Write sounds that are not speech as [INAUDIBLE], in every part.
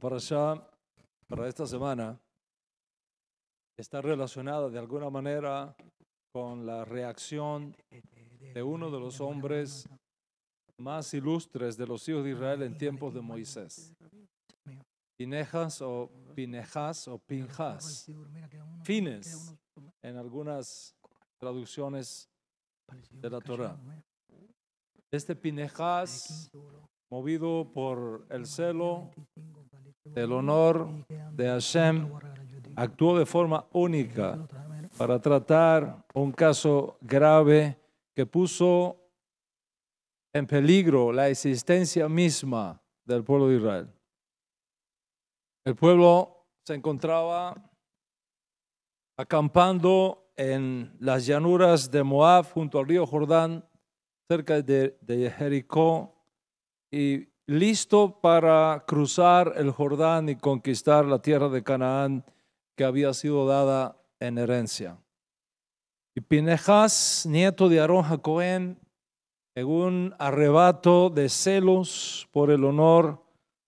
Para para esta semana, está relacionada de alguna manera con la reacción de uno de los hombres más ilustres de los hijos de Israel en tiempos de Moisés. Pinejas o Pinejas o Pinjas. Fines en algunas traducciones de la Torah. Este Pinejas, movido por el celo el honor de Hashem actuó de forma única para tratar un caso grave que puso en peligro la existencia misma del pueblo de Israel. El pueblo se encontraba acampando en las llanuras de Moab junto al río Jordán, cerca de, de Jericó, y listo para cruzar el Jordán y conquistar la tierra de Canaán que había sido dada en herencia. Y Pinejas, nieto de Aarón Jacoén, en un arrebato de celos por el honor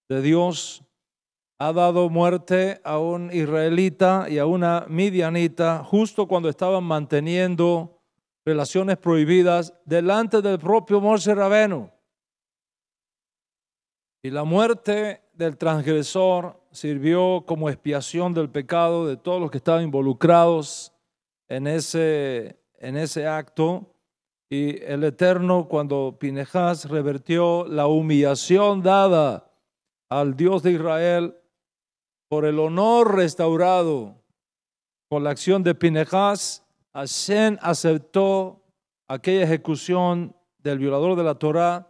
de Dios, ha dado muerte a un israelita y a una midianita justo cuando estaban manteniendo relaciones prohibidas delante del propio Morser Rabenu. Y la muerte del transgresor sirvió como expiación del pecado de todos los que estaban involucrados en ese, en ese acto. Y el Eterno, cuando Pinejás revertió la humillación dada al Dios de Israel por el honor restaurado con la acción de Pinejás, Hashem aceptó aquella ejecución del violador de la Torá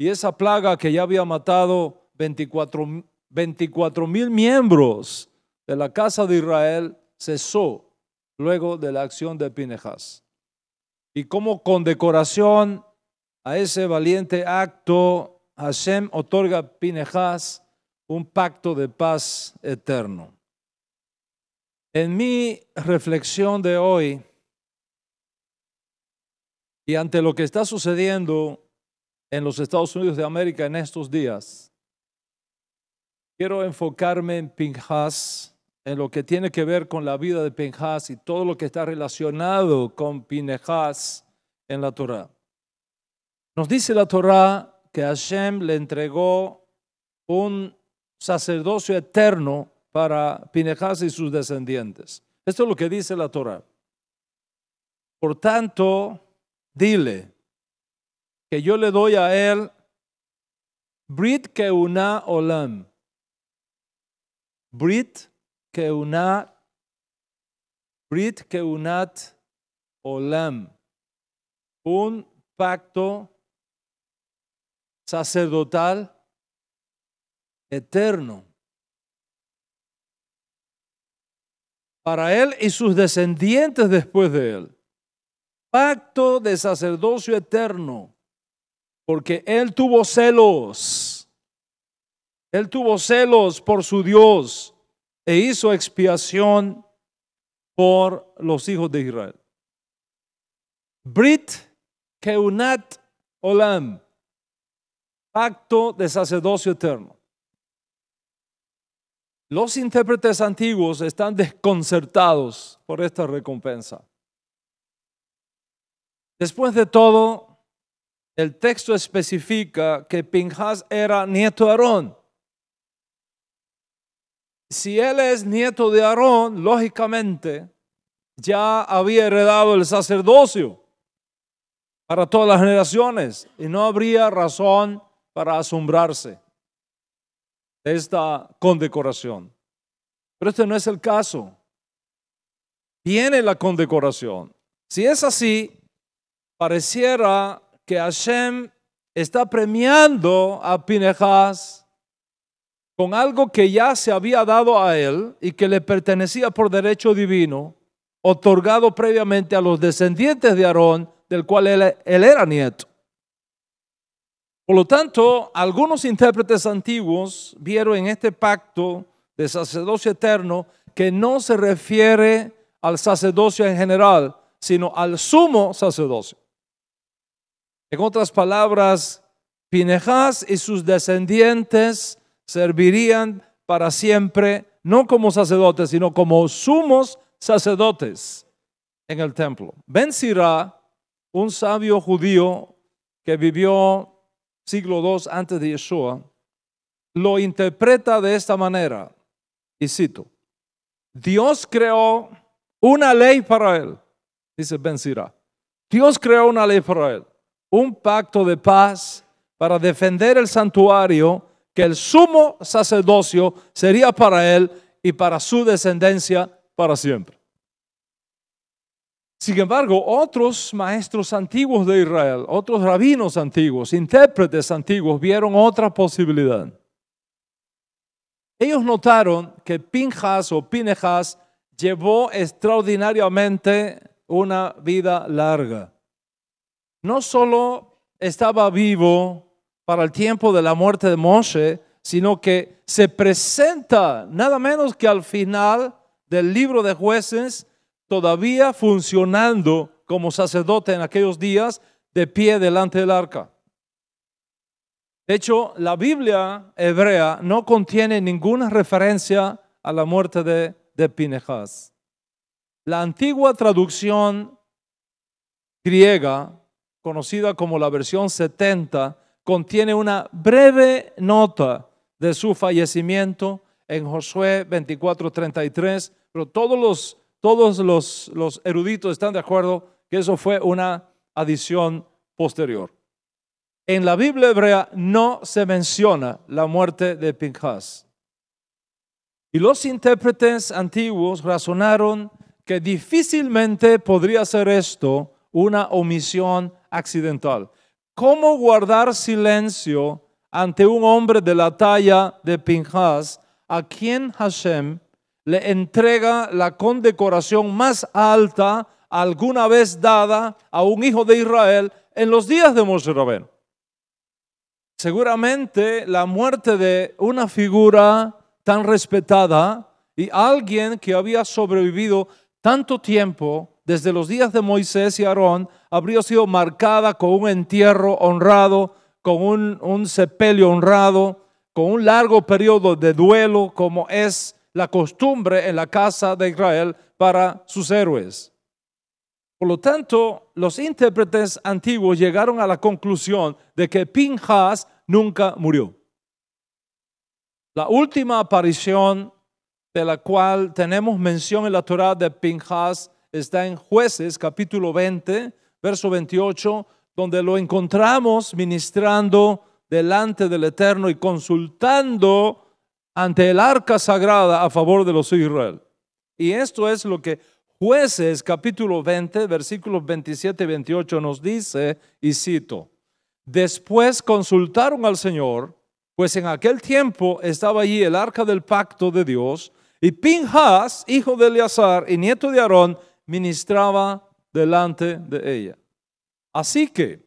y esa plaga que ya había matado 24, mil miembros de la casa de Israel cesó luego de la acción de Pinejas. Y como condecoración a ese valiente acto, Hashem otorga a Pinejas un pacto de paz eterno. En mi reflexión de hoy y ante lo que está sucediendo en los Estados Unidos de América en estos días. Quiero enfocarme en Pinhas, en lo que tiene que ver con la vida de Pinhas y todo lo que está relacionado con Pinhas en la Torá. Nos dice la Torá que Hashem le entregó un sacerdocio eterno para Pinhas y sus descendientes. Esto es lo que dice la Torá. Por tanto, dile, que yo le doy a él, Brit Keuna Olam. Brit Keuna, Brit Keunat Olam. Un pacto sacerdotal eterno. Para él y sus descendientes después de él. Pacto de sacerdocio eterno porque él tuvo celos. Él tuvo celos por su Dios e hizo expiación por los hijos de Israel. Brit Keunat Olam, pacto de sacerdocio eterno. Los intérpretes antiguos están desconcertados por esta recompensa. Después de todo, el texto especifica que Pinjas era nieto de Aarón. Si él es nieto de Aarón, lógicamente ya había heredado el sacerdocio para todas las generaciones y no habría razón para asombrarse de esta condecoración. Pero este no es el caso. Tiene la condecoración. Si es así, pareciera que Hashem está premiando a Pinehas con algo que ya se había dado a él y que le pertenecía por derecho divino, otorgado previamente a los descendientes de Aarón, del cual él, él era nieto. Por lo tanto, algunos intérpretes antiguos vieron en este pacto de sacerdocio eterno que no se refiere al sacerdocio en general, sino al sumo sacerdocio. En otras palabras, Pinejas y sus descendientes servirían para siempre, no como sacerdotes, sino como sumos sacerdotes en el templo. Ben Sirá, un sabio judío que vivió siglo II antes de Yeshua, lo interpreta de esta manera, y cito, Dios creó una ley para él, dice Ben Sirá, Dios creó una ley para él un pacto de paz para defender el santuario que el sumo sacerdocio sería para él y para su descendencia para siempre. Sin embargo, otros maestros antiguos de Israel, otros rabinos antiguos, intérpretes antiguos, vieron otra posibilidad. Ellos notaron que Pinjas o Pinejas llevó extraordinariamente una vida larga no solo estaba vivo para el tiempo de la muerte de Moshe, sino que se presenta nada menos que al final del libro de jueces, todavía funcionando como sacerdote en aquellos días, de pie delante del arca. De hecho, la Biblia hebrea no contiene ninguna referencia a la muerte de, de La antigua traducción griega conocida como la versión 70, contiene una breve nota de su fallecimiento en Josué 24:33, pero todos los todos los, los eruditos están de acuerdo que eso fue una adición posterior. En la Biblia hebrea no se menciona la muerte de Pinchas. Y los intérpretes antiguos razonaron que difícilmente podría ser esto una omisión accidental. ¿Cómo guardar silencio ante un hombre de la talla de Pinhas a quien Hashem le entrega la condecoración más alta alguna vez dada a un hijo de Israel en los días de Moshe Rabén? Seguramente la muerte de una figura tan respetada y alguien que había sobrevivido tanto tiempo desde los días de Moisés y Aarón habría sido marcada con un entierro honrado, con un, sepelio honrado, con un largo periodo de duelo, como es la costumbre en la casa de Israel para sus héroes. Por lo tanto, los intérpretes antiguos llegaron a la conclusión de que Pinhas nunca murió. La última aparición de la cual tenemos mención en la Torah de Pinhas está en Jueces capítulo 20, verso 28, donde lo encontramos ministrando delante del Eterno y consultando ante el arca sagrada a favor de los Israel. Y esto es lo que jueces capítulo 20, versículos 27 y 28 nos dice, y cito, después consultaron al Señor, pues en aquel tiempo estaba allí el arca del pacto de Dios, y Pinhas hijo de Eleazar y nieto de Aarón, ministraba delante de ella. Así que,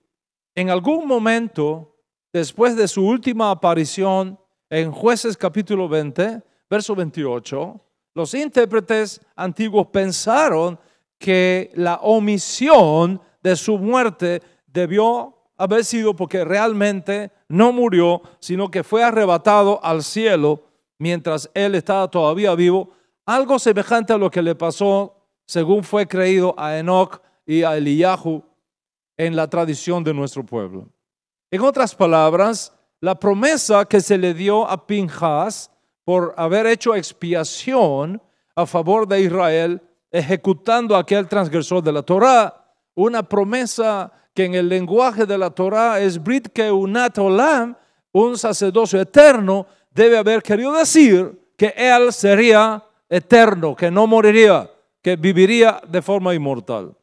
en algún momento, después de su última aparición en jueces capítulo 20, verso 28, los intérpretes antiguos pensaron que la omisión de su muerte debió haber sido porque realmente no murió, sino que fue arrebatado al cielo mientras él estaba todavía vivo, algo semejante a lo que le pasó según fue creído a Enoch y a Eliyahu en la tradición de nuestro pueblo. En otras palabras, la promesa que se le dio a Pinjas por haber hecho expiación a favor de Israel, ejecutando a aquel transgresor de la Torah, una promesa que en el lenguaje de la Torah es Brit Keunat Olam, un sacerdocio eterno, debe haber querido decir que él sería eterno, que no moriría que viviría de forma inmortal.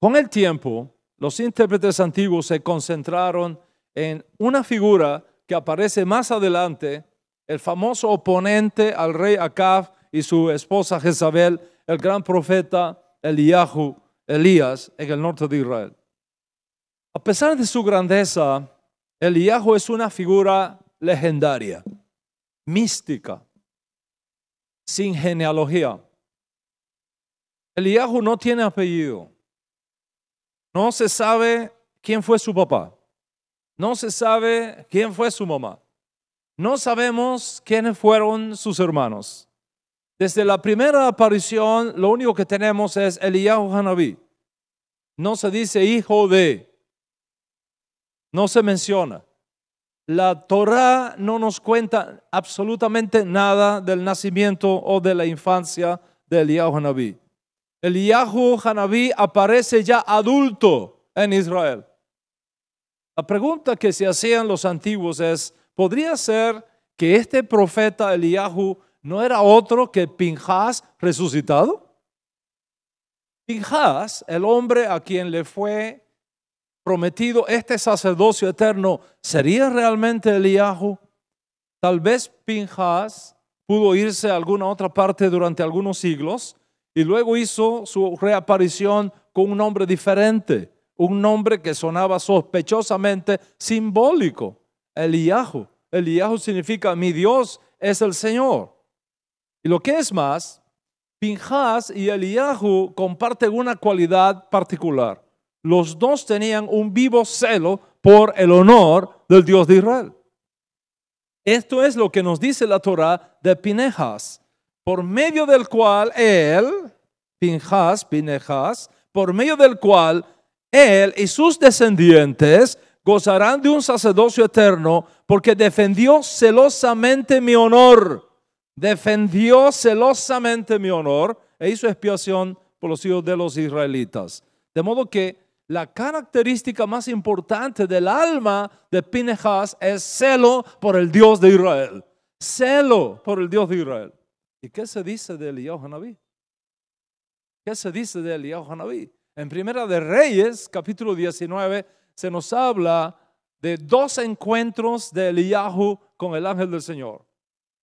Con el tiempo, los intérpretes antiguos se concentraron en una figura que aparece más adelante, el famoso oponente al rey Acab y su esposa Jezabel, el gran profeta Eliyahu, Elías, en el norte de Israel. A pesar de su grandeza, Eliyahu es una figura legendaria, mística, sin genealogía. Eliyahu no tiene apellido. No se sabe quién fue su papá. No se sabe quién fue su mamá. No sabemos quiénes fueron sus hermanos. Desde la primera aparición, lo único que tenemos es Eliyahu Hanabí. No se dice hijo de. No se menciona. La Torá no nos cuenta absolutamente nada del nacimiento o de la infancia de Eliyahu Hanabí. Eliyahu Hanabí aparece ya adulto en Israel. La pregunta que se hacían los antiguos es, ¿podría ser que este profeta Eliyahu no era otro que Pinjas resucitado? Pinjas, el hombre a quien le fue prometido este sacerdocio eterno, ¿sería realmente Eliyahu? Tal vez Pinjas pudo irse a alguna otra parte durante algunos siglos y luego hizo su reaparición con un nombre diferente, un nombre que sonaba sospechosamente simbólico, Eliyahu. Eliyahu significa mi Dios es el Señor. Y lo que es más, Pinjas y Eliyahu comparten una cualidad particular. Los dos tenían un vivo celo por el honor del Dios de Israel. Esto es lo que nos dice la Torah de Pinejas por medio del cual él, Pinjas, Pinejas, por medio del cual él y sus descendientes gozarán de un sacerdocio eterno, porque defendió celosamente mi honor, defendió celosamente mi honor e hizo expiación por los hijos de los israelitas. De modo que la característica más importante del alma de Pinehas es celo por el Dios de Israel. Celo por el Dios de Israel. ¿Y qué se dice de Elías Hanabí? ¿Qué se dice de Elías Hanabí? En Primera de Reyes, capítulo 19, se nos habla de dos encuentros de Eliahu con el ángel del Señor.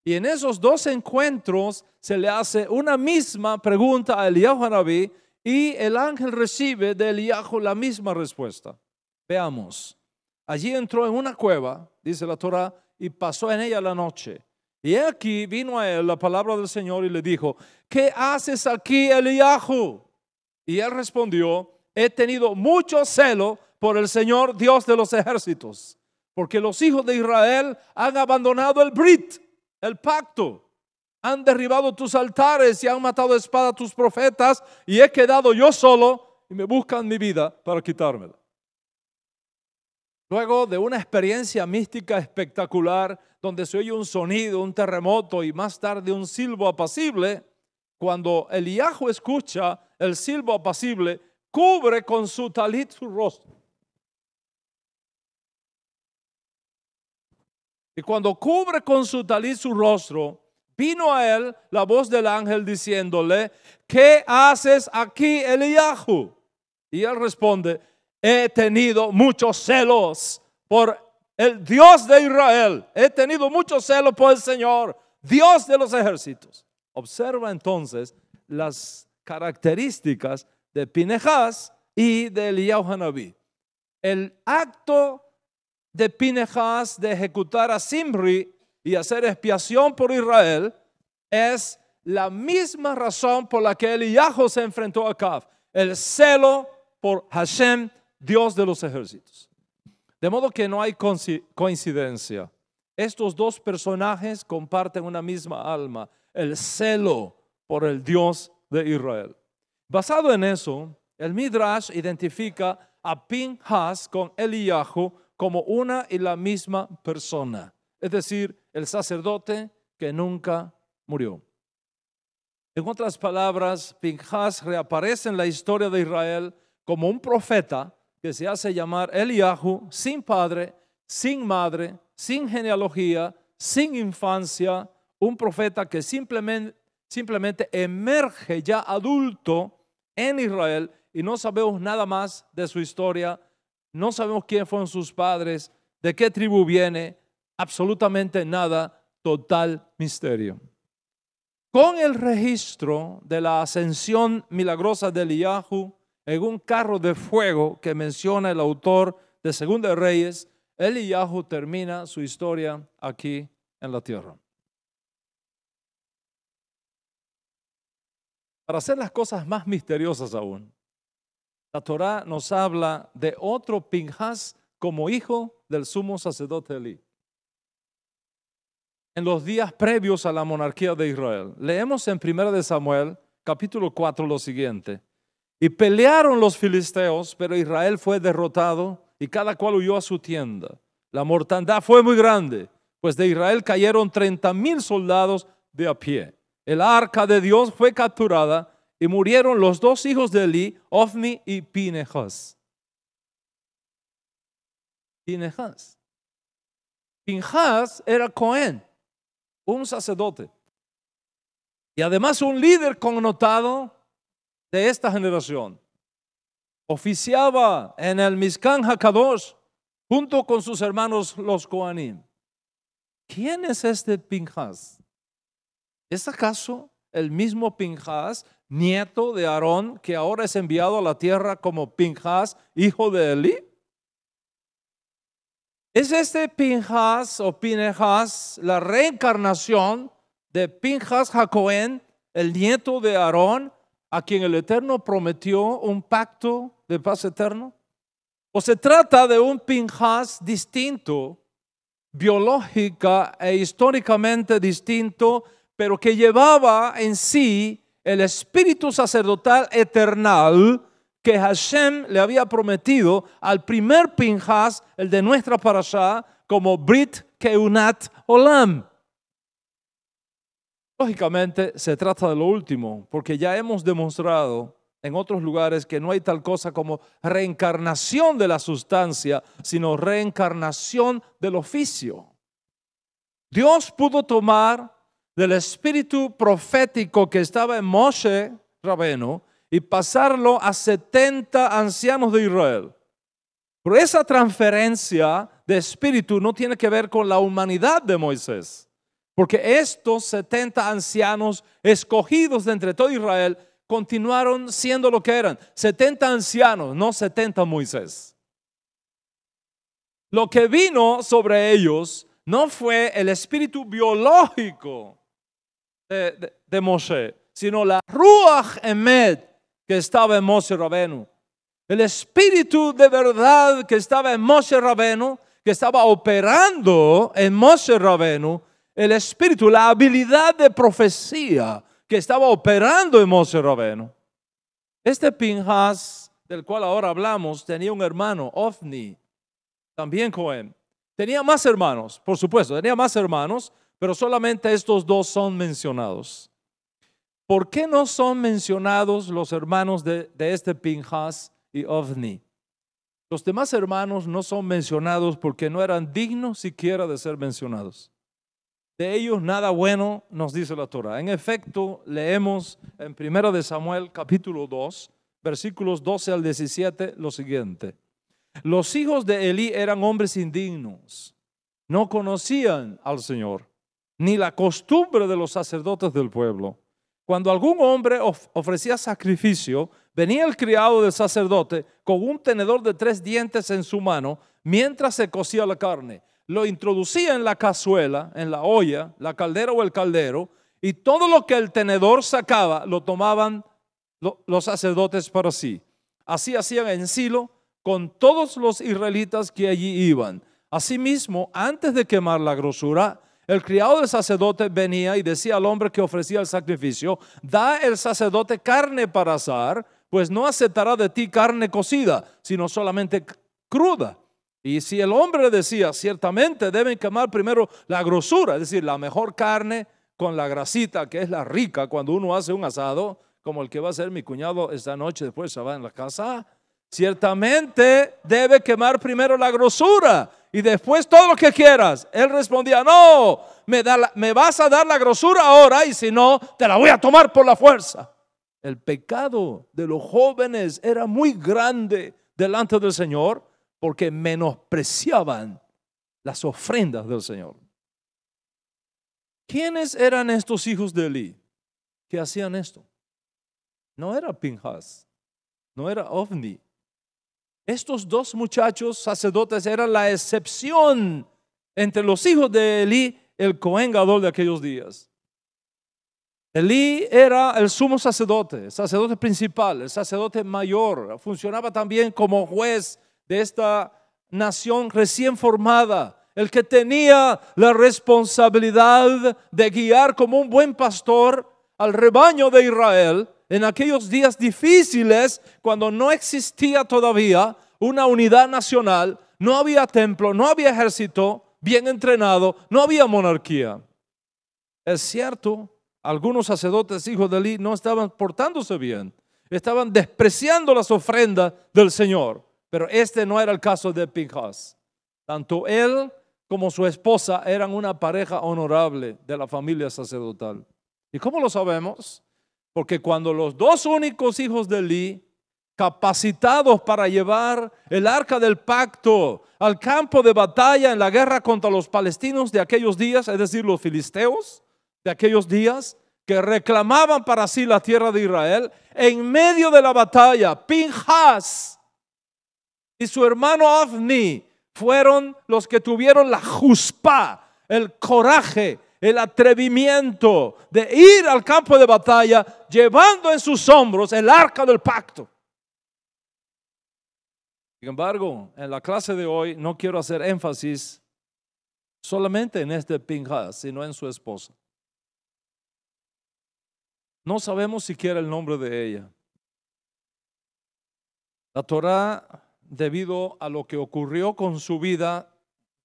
Y en esos dos encuentros se le hace una misma pregunta a Eliahu Hanabí y el ángel recibe de Eliahu la misma respuesta. Veamos. Allí entró en una cueva, dice la Torah, y pasó en ella la noche. Y aquí vino a él la palabra del Señor y le dijo, ¿qué haces aquí, Eliahu? Y él respondió, he tenido mucho celo por el Señor Dios de los ejércitos, porque los hijos de Israel han abandonado el Brit, el pacto, han derribado tus altares y han matado espada a tus profetas, y he quedado yo solo y me buscan mi vida para quitármela. Luego de una experiencia mística espectacular, donde se oye un sonido, un terremoto y más tarde un silbo apacible, cuando Eliahu escucha el silbo apacible, cubre con su talit su rostro. Y cuando cubre con su talit su rostro, vino a él la voz del ángel diciéndole, ¿qué haces aquí, Eliahu? Y él responde, he tenido muchos celos por el Dios de Israel. He tenido mucho celos por el Señor, Dios de los ejércitos. Observa entonces las características de Pinejas y de Eliyahu Hanabí. El acto de Pinejas de ejecutar a Simri y hacer expiación por Israel es la misma razón por la que Eliyahu se enfrentó a Acab. El celo por Hashem Dios de los ejércitos. De modo que no hay coincidencia. Estos dos personajes comparten una misma alma, el celo por el Dios de Israel. Basado en eso, el Midrash identifica a Pinhas con Eliyahu como una y la misma persona, es decir, el sacerdote que nunca murió. En otras palabras, Pinhas reaparece en la historia de Israel como un profeta que se hace llamar Eliahu, sin padre, sin madre, sin genealogía, sin infancia, un profeta que simplemente, simplemente emerge ya adulto en Israel y no sabemos nada más de su historia, no sabemos quién fueron sus padres, de qué tribu viene, absolutamente nada, total misterio. Con el registro de la ascensión milagrosa de Eliahu, en un carro de fuego que menciona el autor de Segunda de Reyes, Eliyahu termina su historia aquí en la tierra. Para hacer las cosas más misteriosas aún, la Torá nos habla de otro Pinhas como hijo del sumo sacerdote Eli. En los días previos a la monarquía de Israel, leemos en 1 de Samuel, capítulo 4, lo siguiente. Y pelearon los filisteos, pero Israel fue derrotado y cada cual huyó a su tienda. La mortandad fue muy grande, pues de Israel cayeron 30 mil soldados de a pie. El arca de Dios fue capturada y murieron los dos hijos de Eli, Ofni y Pinejas. Pinehas. Pinehas era Cohen, un sacerdote. Y además un líder connotado de esta generación. Oficiaba en el Mizcán Hakadosh junto con sus hermanos los coanín ¿Quién es este Pinjas? ¿Es acaso el mismo Pinjas, nieto de Aarón, que ahora es enviado a la tierra como Pinjas, hijo de Eli? ¿Es este Pinjas o Pinejas la reencarnación de Pinjas Jacoén, el nieto de Aarón, a quien el Eterno prometió un pacto de paz eterno? ¿O se trata de un Pinjas distinto, biológica e históricamente distinto, pero que llevaba en sí el espíritu sacerdotal eternal que Hashem le había prometido al primer Pinjas, el de nuestra parasha, como Brit Keunat Olam? Lógicamente se trata de lo último, porque ya hemos demostrado en otros lugares que no hay tal cosa como reencarnación de la sustancia, sino reencarnación del oficio. Dios pudo tomar del espíritu profético que estaba en Moshe, Rabeno, y pasarlo a 70 ancianos de Israel. Pero esa transferencia de espíritu no tiene que ver con la humanidad de Moisés porque estos 70 ancianos escogidos de entre todo Israel continuaron siendo lo que eran. 70 ancianos, no 70 Moisés. Lo que vino sobre ellos no fue el espíritu biológico de, Moshe, sino la Ruach Emed que estaba en Moshe Rabenu. El espíritu de verdad que estaba en Moshe Rabenu, que estaba operando en Moshe Rabenu, el espíritu, la habilidad de profecía que estaba operando en Moisés Rabeno. Este Pinhas del cual ahora hablamos, tenía un hermano, Ofni, también Cohen. Tenía más hermanos, por supuesto, tenía más hermanos, pero solamente estos dos son mencionados. ¿Por qué no son mencionados los hermanos de, este Pinhas y Ofni? Los demás hermanos no son mencionados porque no eran dignos siquiera de ser mencionados. De ellos nada bueno nos dice la Torah. En efecto, leemos en 1 Samuel capítulo 2, versículos 12 al 17 lo siguiente. Los hijos de Elí eran hombres indignos, no conocían al Señor, ni la costumbre de los sacerdotes del pueblo. Cuando algún hombre ofrecía sacrificio, venía el criado del sacerdote con un tenedor de tres dientes en su mano mientras se cocía la carne lo introducía en la cazuela, en la olla, la caldera o el caldero, y todo lo que el tenedor sacaba lo tomaban los sacerdotes para sí. Así hacían en Silo con todos los israelitas que allí iban. Asimismo, antes de quemar la grosura, el criado del sacerdote venía y decía al hombre que ofrecía el sacrificio, da el sacerdote carne para asar, pues no aceptará de ti carne cocida, sino solamente cruda. Y si el hombre decía, ciertamente deben quemar primero la grosura, es decir, la mejor carne con la grasita, que es la rica cuando uno hace un asado, como el que va a ser mi cuñado esta noche, después se va en la casa, ciertamente debe quemar primero la grosura y después todo lo que quieras. Él respondía, no, me, da me vas a dar la grosura ahora y si no, te la voy a tomar por la fuerza. El pecado de los jóvenes era muy grande delante del Señor porque menospreciaban las ofrendas del Señor. ¿Quiénes eran estos hijos de Eli que hacían esto? No era Pinhas, no era Ovni. Estos dos muchachos sacerdotes eran la excepción entre los hijos de Eli, el coengador de aquellos días. Elí era el sumo sacerdote, el sacerdote principal, el sacerdote mayor, funcionaba también como juez de esta nación recién formada, el que tenía la responsabilidad de guiar como un buen pastor al rebaño de Israel en aquellos días difíciles cuando no existía todavía una unidad nacional, no había templo, no había ejército bien entrenado, no había monarquía. Es cierto, algunos sacerdotes hijos de Eli no estaban portándose bien, estaban despreciando las ofrendas del Señor. Pero este no era el caso de Pinchas. Tanto él como su esposa eran una pareja honorable de la familia sacerdotal. ¿Y cómo lo sabemos? Porque cuando los dos únicos hijos de Lee capacitados para llevar el arca del pacto al campo de batalla en la guerra contra los palestinos de aquellos días, es decir, los filisteos de aquellos días, que reclamaban para sí la tierra de Israel, en medio de la batalla, Pinhas y su hermano Ofni fueron los que tuvieron la juspa, el coraje, el atrevimiento de ir al campo de batalla llevando en sus hombros el arca del pacto. Sin embargo, en la clase de hoy no quiero hacer énfasis solamente en este Pinjá, sino en su esposa. No sabemos siquiera el nombre de ella. La Torah debido a lo que ocurrió con su vida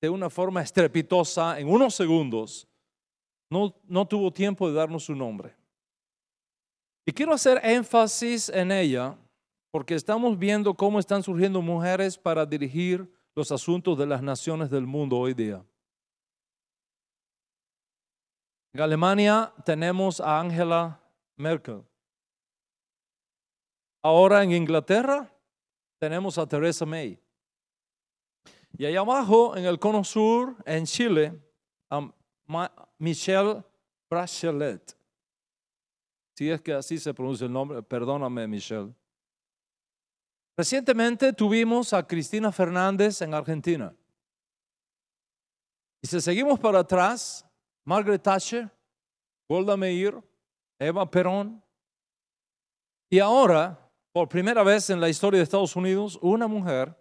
de una forma estrepitosa en unos segundos, no, tuvo tiempo de darnos su nombre. Y quiero hacer énfasis en ella porque estamos viendo cómo están surgiendo mujeres para dirigir los asuntos de las naciones del mundo hoy día. En Alemania tenemos a Angela Merkel. Ahora en Inglaterra tenemos a Teresa May. Y allá abajo, en el cono sur, en Chile, a Michelle Bachelet. Si es que así se pronuncia el nombre, perdóname, Michelle. Recientemente tuvimos a Cristina Fernández en Argentina. Y si seguimos para atrás, Margaret Thatcher, Golda Meir, Eva Perón. Y ahora por primera vez en la historia de Estados Unidos, una mujer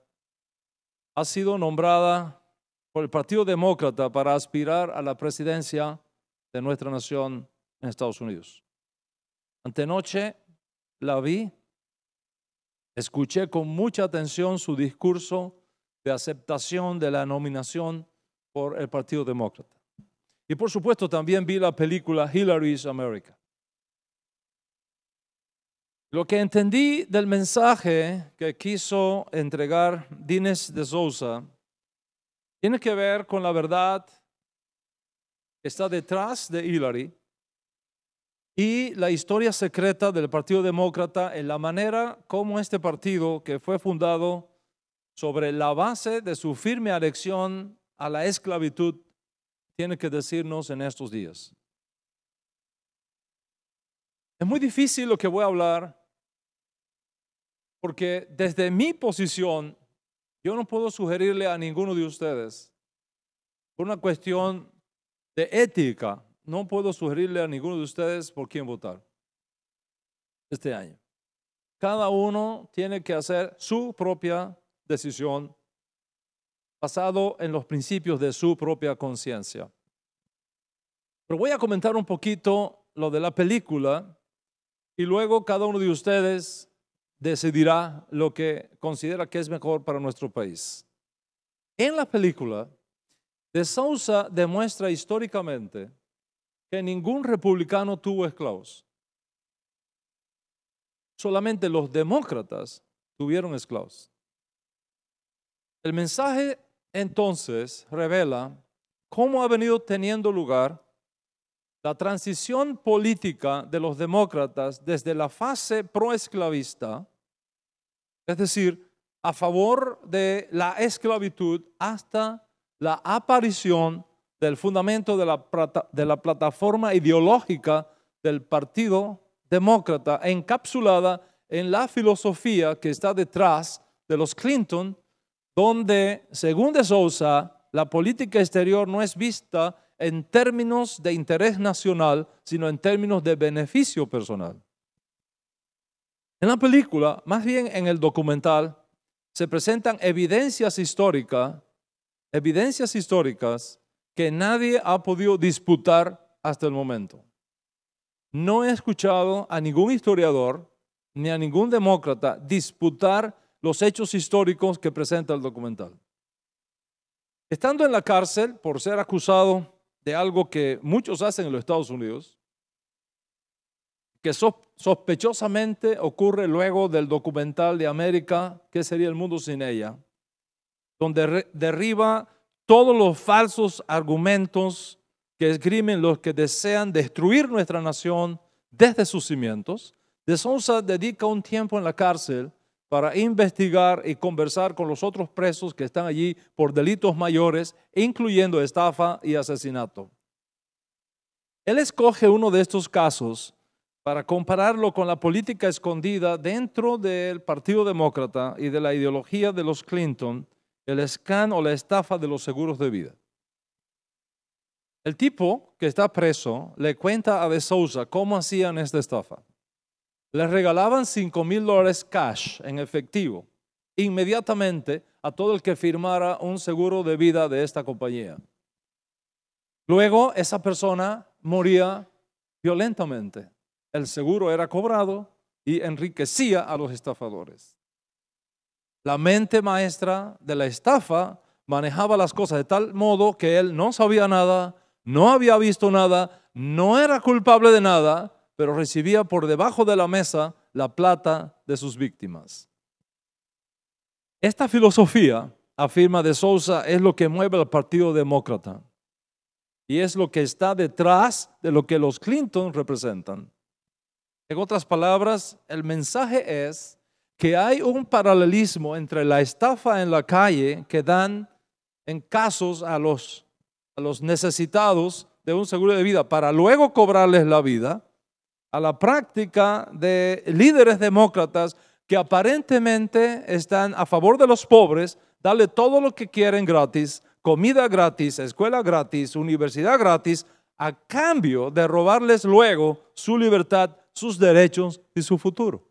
ha sido nombrada por el Partido Demócrata para aspirar a la presidencia de nuestra nación en Estados Unidos. Antenoche la vi, escuché con mucha atención su discurso de aceptación de la nominación por el Partido Demócrata. Y por supuesto también vi la película Hillary's America. Lo que entendí del mensaje que quiso entregar Dines de Souza tiene que ver con la verdad que está detrás de Hillary y la historia secreta del Partido Demócrata en la manera como este partido, que fue fundado sobre la base de su firme adicción a la esclavitud, tiene que decirnos en estos días. Es muy difícil lo que voy a hablar porque desde mi posición, yo no puedo sugerirle a ninguno de ustedes, por una cuestión de ética, no puedo sugerirle a ninguno de ustedes por quién votar este año. Cada uno tiene que hacer su propia decisión basado en los principios de su propia conciencia. Pero voy a comentar un poquito lo de la película y luego cada uno de ustedes decidirá lo que considera que es mejor para nuestro país. En la película, De Sousa demuestra históricamente que ningún republicano tuvo esclavos. Solamente los demócratas tuvieron esclavos. El mensaje entonces revela cómo ha venido teniendo lugar la transición política de los demócratas desde la fase proesclavista es decir, a favor de la esclavitud hasta la aparición del fundamento de la, plataforma ideológica del Partido Demócrata, encapsulada en la filosofía que está detrás de los Clinton, donde, según de Sousa, la política exterior no es vista en términos de interés nacional, sino en términos de beneficio personal. En la película, más bien en el documental, se presentan evidencias históricas, evidencias históricas que nadie ha podido disputar hasta el momento. No he escuchado a ningún historiador ni a ningún demócrata disputar los hechos históricos que presenta el documental. Estando en la cárcel por ser acusado de algo que muchos hacen en los Estados Unidos, que sospechosamente ocurre luego del documental de América, ¿qué sería el mundo sin ella? Donde derriba todos los falsos argumentos que esgrimen los que desean destruir nuestra nación desde sus cimientos. De Sousa dedica un tiempo en la cárcel para investigar y conversar con los otros presos que están allí por delitos mayores, incluyendo estafa y asesinato. Él escoge uno de estos casos para compararlo con la política escondida dentro del Partido Demócrata y de la ideología de los Clinton, el scan o la estafa de los seguros de vida. El tipo que está preso le cuenta a De Souza cómo hacían esta estafa. Le regalaban 5 mil dólares cash en efectivo inmediatamente a todo el que firmara un seguro de vida de esta compañía. Luego esa persona moría violentamente el seguro era cobrado y enriquecía a los estafadores. La mente maestra de la estafa manejaba las cosas de tal modo que él no sabía nada, no había visto nada, no era culpable de nada, pero recibía por debajo de la mesa la plata de sus víctimas. Esta filosofía, afirma de Sousa, es lo que mueve al Partido Demócrata y es lo que está detrás de lo que los Clinton representan. En otras palabras, el mensaje es que hay un paralelismo entre la estafa en la calle que dan en casos a los, necesitados de un seguro de vida para luego cobrarles la vida, a la práctica de líderes demócratas que aparentemente están a favor de los pobres, darle todo lo que quieren gratis, comida gratis, escuela gratis, universidad gratis, a cambio de robarles luego su libertad, sus derechos y su futuro.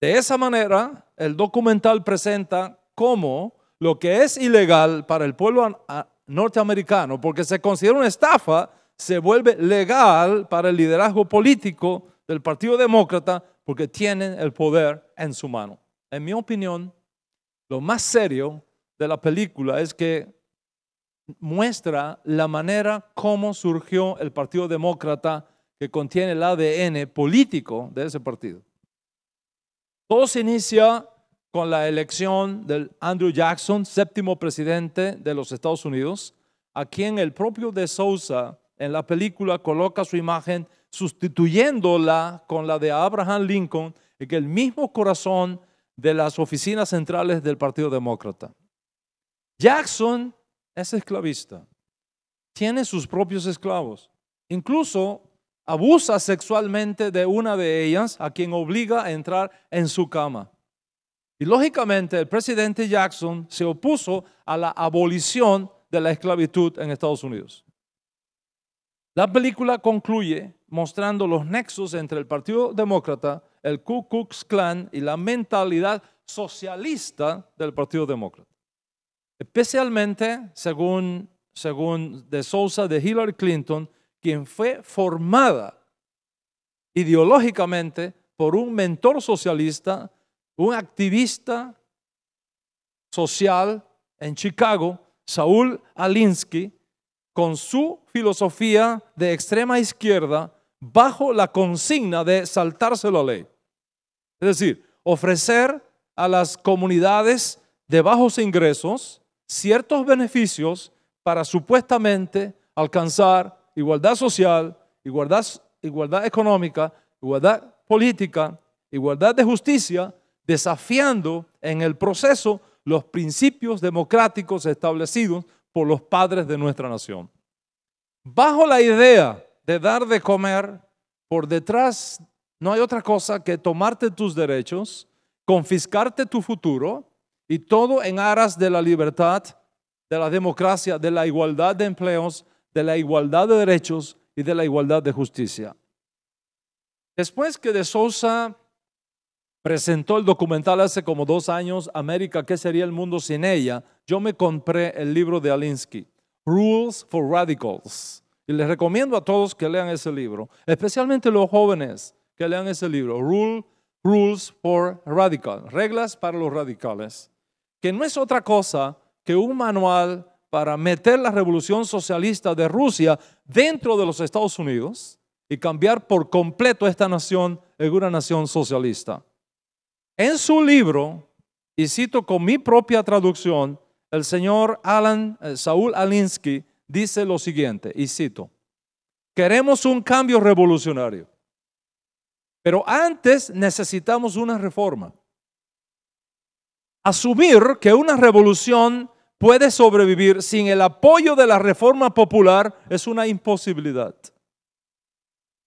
De esa manera, el documental presenta cómo lo que es ilegal para el pueblo norteamericano, porque se considera una estafa, se vuelve legal para el liderazgo político del Partido Demócrata porque tienen el poder en su mano. En mi opinión, lo más serio de la película es que muestra la manera como surgió el Partido Demócrata que contiene el ADN político de ese partido. Todo se inicia con la elección del Andrew Jackson, séptimo presidente de los Estados Unidos, a quien el propio de Sousa en la película coloca su imagen sustituyéndola con la de Abraham Lincoln en el mismo corazón de las oficinas centrales del Partido Demócrata. Jackson es esclavista, tiene sus propios esclavos, incluso abusa sexualmente de una de ellas a quien obliga a entrar en su cama. Y lógicamente el presidente Jackson se opuso a la abolición de la esclavitud en Estados Unidos. La película concluye mostrando los nexos entre el Partido Demócrata, el Ku Klux Klan y la mentalidad socialista del Partido Demócrata especialmente según, según de Sousa de Hillary Clinton, quien fue formada ideológicamente por un mentor socialista, un activista social en Chicago, Saúl Alinsky, con su filosofía de extrema izquierda bajo la consigna de saltarse la ley. Es decir, ofrecer a las comunidades de bajos ingresos ciertos beneficios para supuestamente alcanzar igualdad social, igualdad, económica, igualdad política, igualdad de justicia, desafiando en el proceso los principios democráticos establecidos por los padres de nuestra nación. Bajo la idea de dar de comer, por detrás no hay otra cosa que tomarte tus derechos, confiscarte tu futuro y todo en aras de la libertad, de la democracia, de la igualdad de empleos, de la igualdad de derechos y de la igualdad de justicia. Después que De Sousa presentó el documental hace como dos años, América, ¿qué sería el mundo sin ella? Yo me compré el libro de Alinsky, Rules for Radicals. Y les recomiendo a todos que lean ese libro, especialmente los jóvenes que lean ese libro, Rule, Rules for Radicals, Reglas para los Radicales que no es otra cosa que un manual para meter la revolución socialista de Rusia dentro de los Estados Unidos y cambiar por completo esta nación en una nación socialista. En su libro, y cito con mi propia traducción, el señor Alan eh, Saúl Alinsky dice lo siguiente, y cito, queremos un cambio revolucionario, pero antes necesitamos una reforma. Asumir que una revolución puede sobrevivir sin el apoyo de la reforma popular es una imposibilidad.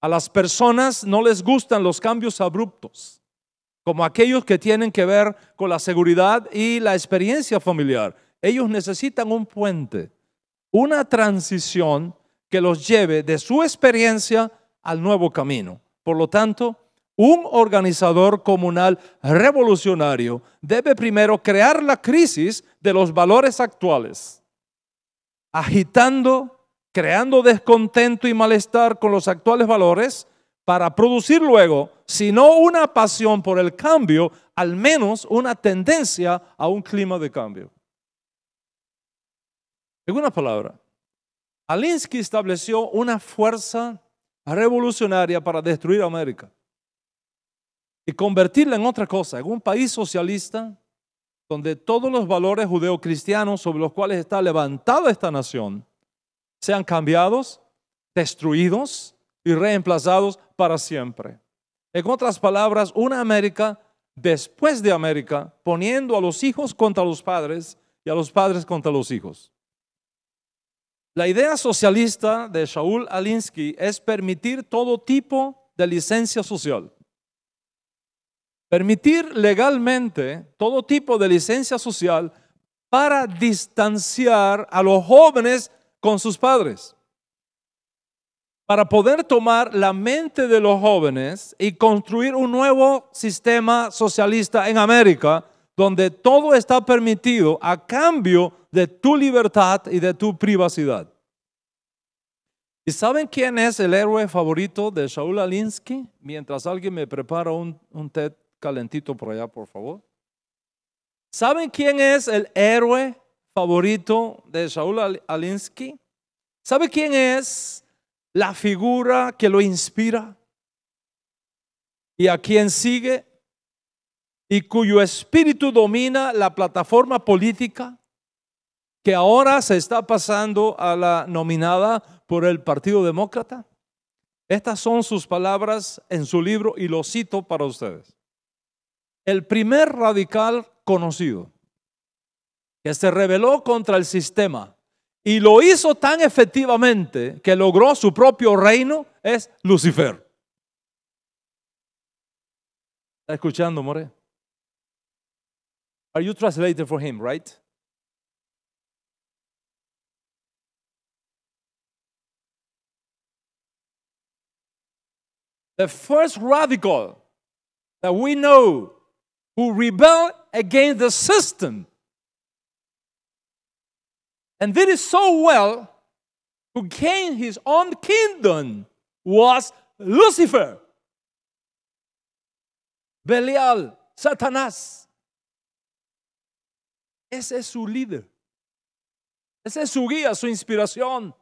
A las personas no les gustan los cambios abruptos, como aquellos que tienen que ver con la seguridad y la experiencia familiar. Ellos necesitan un puente, una transición que los lleve de su experiencia al nuevo camino. Por lo tanto, un organizador comunal revolucionario debe primero crear la crisis de los valores actuales, agitando, creando descontento y malestar con los actuales valores para producir luego, si no una pasión por el cambio, al menos una tendencia a un clima de cambio. En una palabra, Alinsky estableció una fuerza revolucionaria para destruir América y convertirla en otra cosa, en un país socialista donde todos los valores judeocristianos sobre los cuales está levantada esta nación sean cambiados, destruidos y reemplazados para siempre. En otras palabras, una América después de América, poniendo a los hijos contra los padres y a los padres contra los hijos. La idea socialista de Shaul Alinsky es permitir todo tipo de licencia social permitir legalmente todo tipo de licencia social para distanciar a los jóvenes con sus padres, para poder tomar la mente de los jóvenes y construir un nuevo sistema socialista en América, donde todo está permitido a cambio de tu libertad y de tu privacidad. ¿Y saben quién es el héroe favorito de Shaul Alinsky? Mientras alguien me prepara un, un TED calentito por allá, por favor. ¿Saben quién es el héroe favorito de Saúl Alinsky? ¿Sabe quién es la figura que lo inspira? ¿Y a quién sigue? Y cuyo espíritu domina la plataforma política que ahora se está pasando a la nominada por el Partido Demócrata. Estas son sus palabras en su libro y lo cito para ustedes el primer radical conocido que se rebeló contra el sistema y lo hizo tan efectivamente que logró su propio reino es Lucifer. ¿Está escuchando, More? Are you translated for him, right? The first radical that we know rebel against the system. And did it so well to gain his own kingdom was Lucifer, Belial, Satanás. Ese es su líder. Ese es su guía, su inspiración.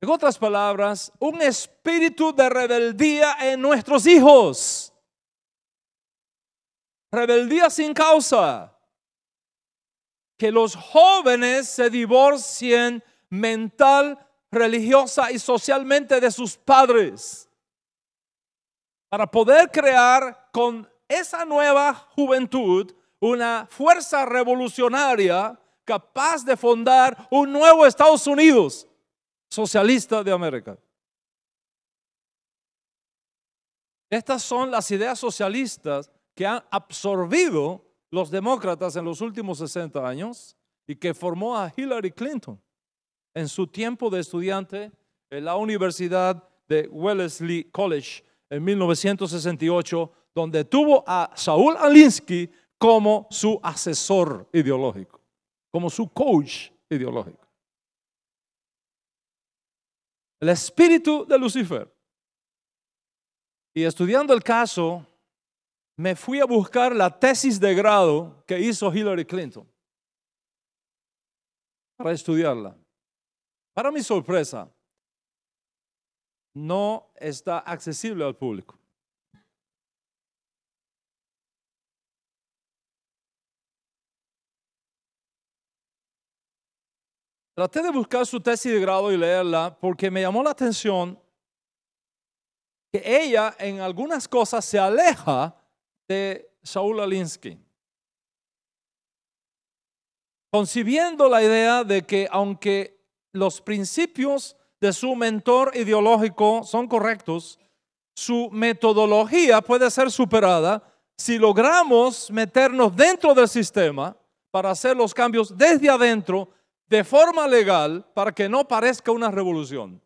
En otras palabras, un espíritu de rebeldía en nuestros hijos rebeldía sin causa, que los jóvenes se divorcien mental, religiosa y socialmente de sus padres para poder crear con esa nueva juventud una fuerza revolucionaria capaz de fundar un nuevo Estados Unidos socialista de América. Estas son las ideas socialistas que han absorbido los demócratas en los últimos 60 años y que formó a Hillary Clinton en su tiempo de estudiante en la Universidad de Wellesley College en 1968, donde tuvo a Saul Alinsky como su asesor ideológico, como su coach ideológico. El espíritu de Lucifer. Y estudiando el caso me fui a buscar la tesis de grado que hizo Hillary Clinton para estudiarla. Para mi sorpresa, no está accesible al público. Traté de buscar su tesis de grado y leerla porque me llamó la atención que ella en algunas cosas se aleja de Saul Alinsky, concibiendo la idea de que aunque los principios de su mentor ideológico son correctos, su metodología puede ser superada si logramos meternos dentro del sistema para hacer los cambios desde adentro de forma legal para que no parezca una revolución.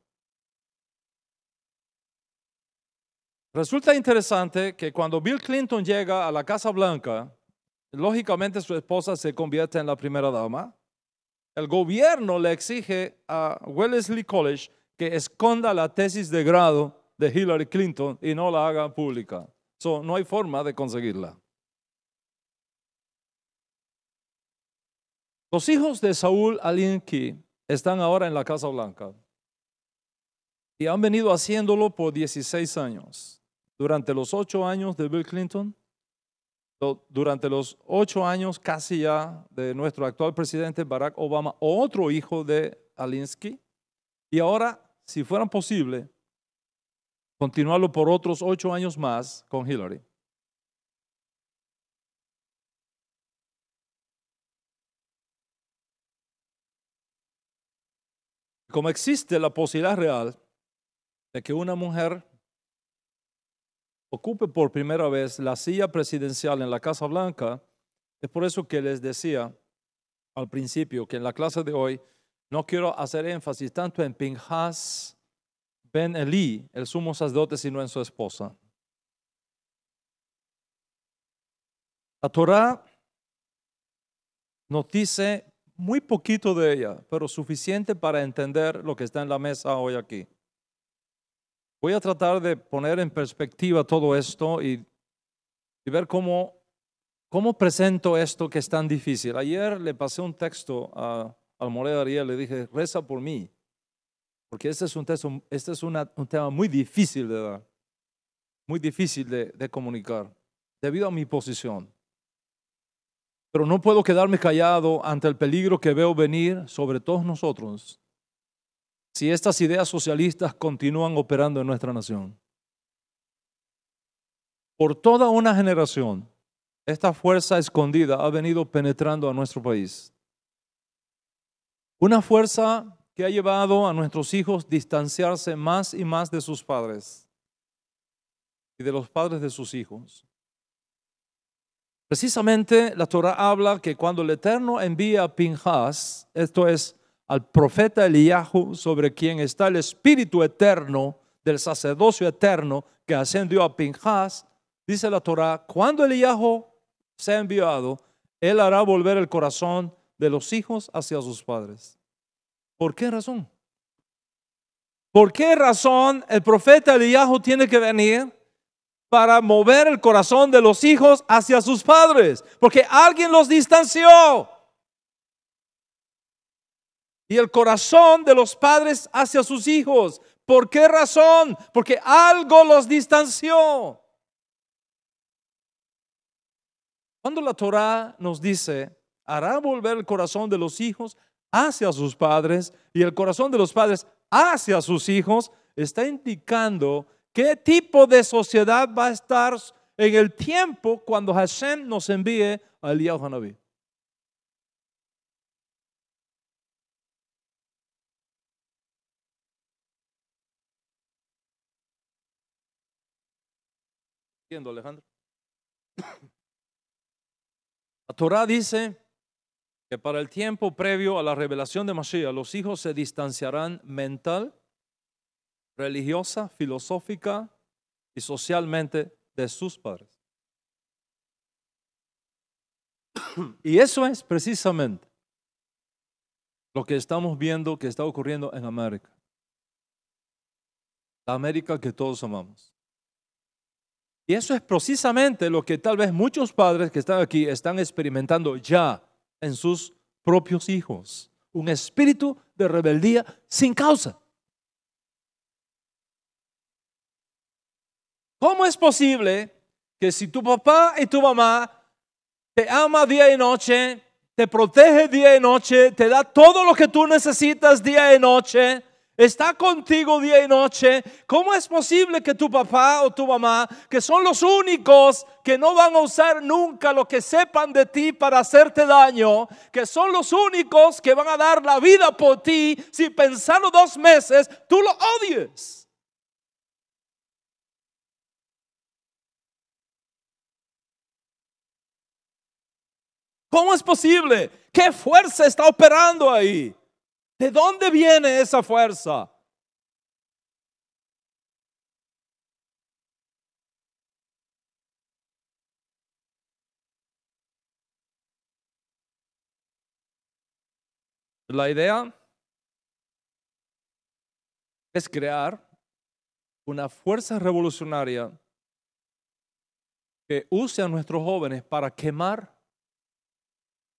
Resulta interesante que cuando Bill Clinton llega a la Casa Blanca, lógicamente su esposa se convierte en la primera dama. El gobierno le exige a Wellesley College que esconda la tesis de grado de Hillary Clinton y no la haga pública. So, no hay forma de conseguirla. Los hijos de Saúl Alinki están ahora en la Casa Blanca y han venido haciéndolo por 16 años durante los ocho años de Bill Clinton, durante los ocho años casi ya de nuestro actual presidente Barack Obama, otro hijo de Alinsky, y ahora, si fuera posible, continuarlo por otros ocho años más con Hillary. Como existe la posibilidad real de que una mujer ocupe por primera vez la silla presidencial en la Casa Blanca, es por eso que les decía al principio que en la clase de hoy no quiero hacer énfasis tanto en Pinhas Ben Eli, el sumo sacerdote, sino en su esposa. La Torah nos dice muy poquito de ella, pero suficiente para entender lo que está en la mesa hoy aquí. Voy a tratar de poner en perspectiva todo esto y, ver cómo, cómo presento esto que es tan difícil. Ayer le pasé un texto a Moreo Ariel, le dije, reza por mí, porque este es un, texto, este es un tema muy difícil de dar, muy difícil de, de comunicar, debido a mi posición. Pero no puedo quedarme callado ante el peligro que veo venir sobre todos nosotros si estas ideas socialistas continúan operando en nuestra nación. Por toda una generación, esta fuerza escondida ha venido penetrando a nuestro país. Una fuerza que ha llevado a nuestros hijos distanciarse más y más de sus padres y de los padres de sus hijos. Precisamente la Torah habla que cuando el Eterno envía a Pinhas, esto es, al profeta Eliyahu sobre quien está el espíritu eterno del sacerdocio eterno que ascendió a Pinjas, dice la Torá, cuando Eliyahu sea enviado, él hará volver el corazón de los hijos hacia sus padres. ¿Por qué razón? ¿Por qué razón el profeta Eliyahu tiene que venir para mover el corazón de los hijos hacia sus padres? Porque alguien los distanció y el corazón de los padres hacia sus hijos. ¿Por qué razón? Porque algo los distanció. Cuando la Torah nos dice, hará volver el corazón de los hijos hacia sus padres y el corazón de los padres hacia sus hijos, está indicando qué tipo de sociedad va a estar en el tiempo cuando Hashem nos envíe al Yahuanabí. Alejandro. [COUGHS] La Torah dice que para el tiempo previo a la revelación de Mashiach, los hijos se distanciarán mental, religiosa, filosófica y socialmente de sus padres. [COUGHS] Y eso es precisamente lo que estamos viendo que está ocurriendo en América. La América que todos amamos. Y eso es precisamente lo que tal vez muchos padres que están aquí están experimentando ya en sus propios hijos. Un espíritu de rebeldía sin causa. ¿Cómo es posible que si tu papá y tu mamá te ama día y noche, te protege día y noche, te da todo lo que tú necesitas día y noche, está contigo día y noche, ¿cómo es posible que tu papá o tu mamá, que son los únicos que no van a usar nunca lo que sepan de ti para hacerte daño, que son los únicos que van a dar la vida por ti, si pensarlo dos meses, tú lo odies? ¿Cómo es posible? ¿Qué fuerza está operando ahí? ¿De dónde viene esa fuerza? La idea es crear una fuerza revolucionaria que use a nuestros jóvenes para quemar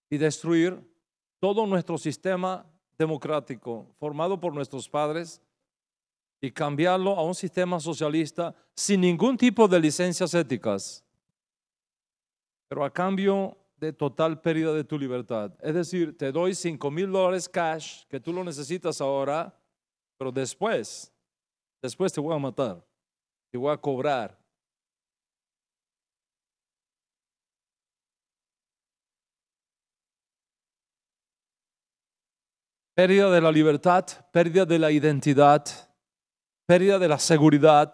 y destruir todo nuestro sistema democrático formado por nuestros padres y cambiarlo a un sistema socialista sin ningún tipo de licencias éticas, pero a cambio de total pérdida de tu libertad. Es decir, te doy 5 mil dólares cash, que tú lo necesitas ahora, pero después, después te voy a matar, te voy a cobrar Pérdida de la libertad, pérdida de la identidad, pérdida de la seguridad,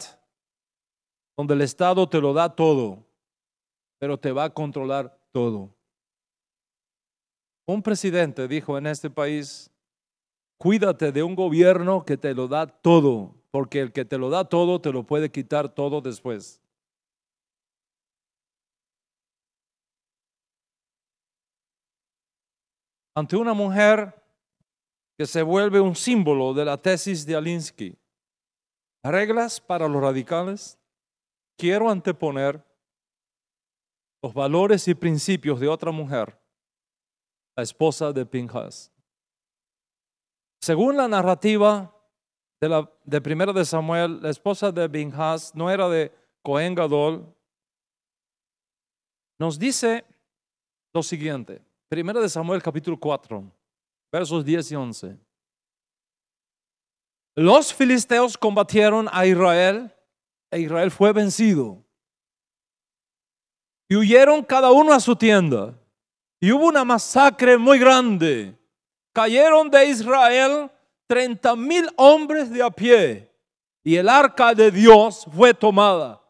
donde el Estado te lo da todo, pero te va a controlar todo. Un presidente dijo en este país, cuídate de un gobierno que te lo da todo, porque el que te lo da todo te lo puede quitar todo después. Ante una mujer que se vuelve un símbolo de la tesis de Alinsky. Reglas para los radicales. Quiero anteponer los valores y principios de otra mujer, la esposa de Pinhas Según la narrativa de, la, de Primera de Samuel, la esposa de Pinjas no era de Coengadol. Gadol. Nos dice lo siguiente, Primera de Samuel capítulo 4, versos 10 y 11. Los filisteos combatieron a Israel e Israel fue vencido. Y huyeron cada uno a su tienda. Y hubo una masacre muy grande. Cayeron de Israel treinta mil hombres de a pie. Y el arca de Dios fue tomada.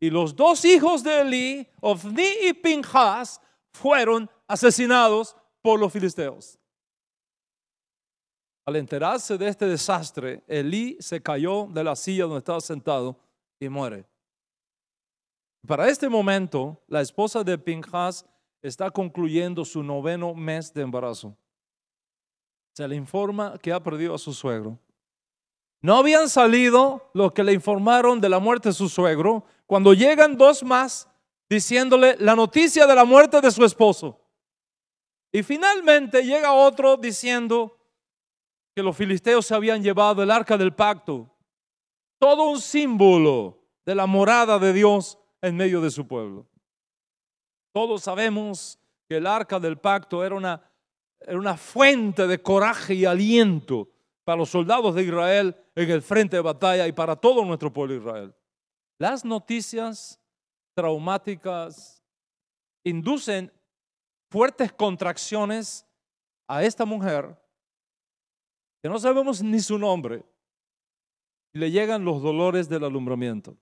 Y los dos hijos de Eli, Ofni y Pinhas, fueron asesinados por los filisteos. Al enterarse de este desastre, Elí se cayó de la silla donde estaba sentado y muere. Para este momento, la esposa de Pinjas está concluyendo su noveno mes de embarazo. Se le informa que ha perdido a su suegro. No habían salido los que le informaron de la muerte de su suegro cuando llegan dos más diciéndole la noticia de la muerte de su esposo. Y finalmente llega otro diciendo, que los filisteos se habían llevado el arca del pacto, todo un símbolo de la morada de Dios en medio de su pueblo. Todos sabemos que el arca del pacto era una, una fuente de coraje y aliento para los soldados de Israel en el frente de batalla y para todo nuestro pueblo Israel. Las noticias traumáticas inducen fuertes contracciones a esta mujer que no sabemos ni su nombre, y le llegan los dolores del alumbramiento.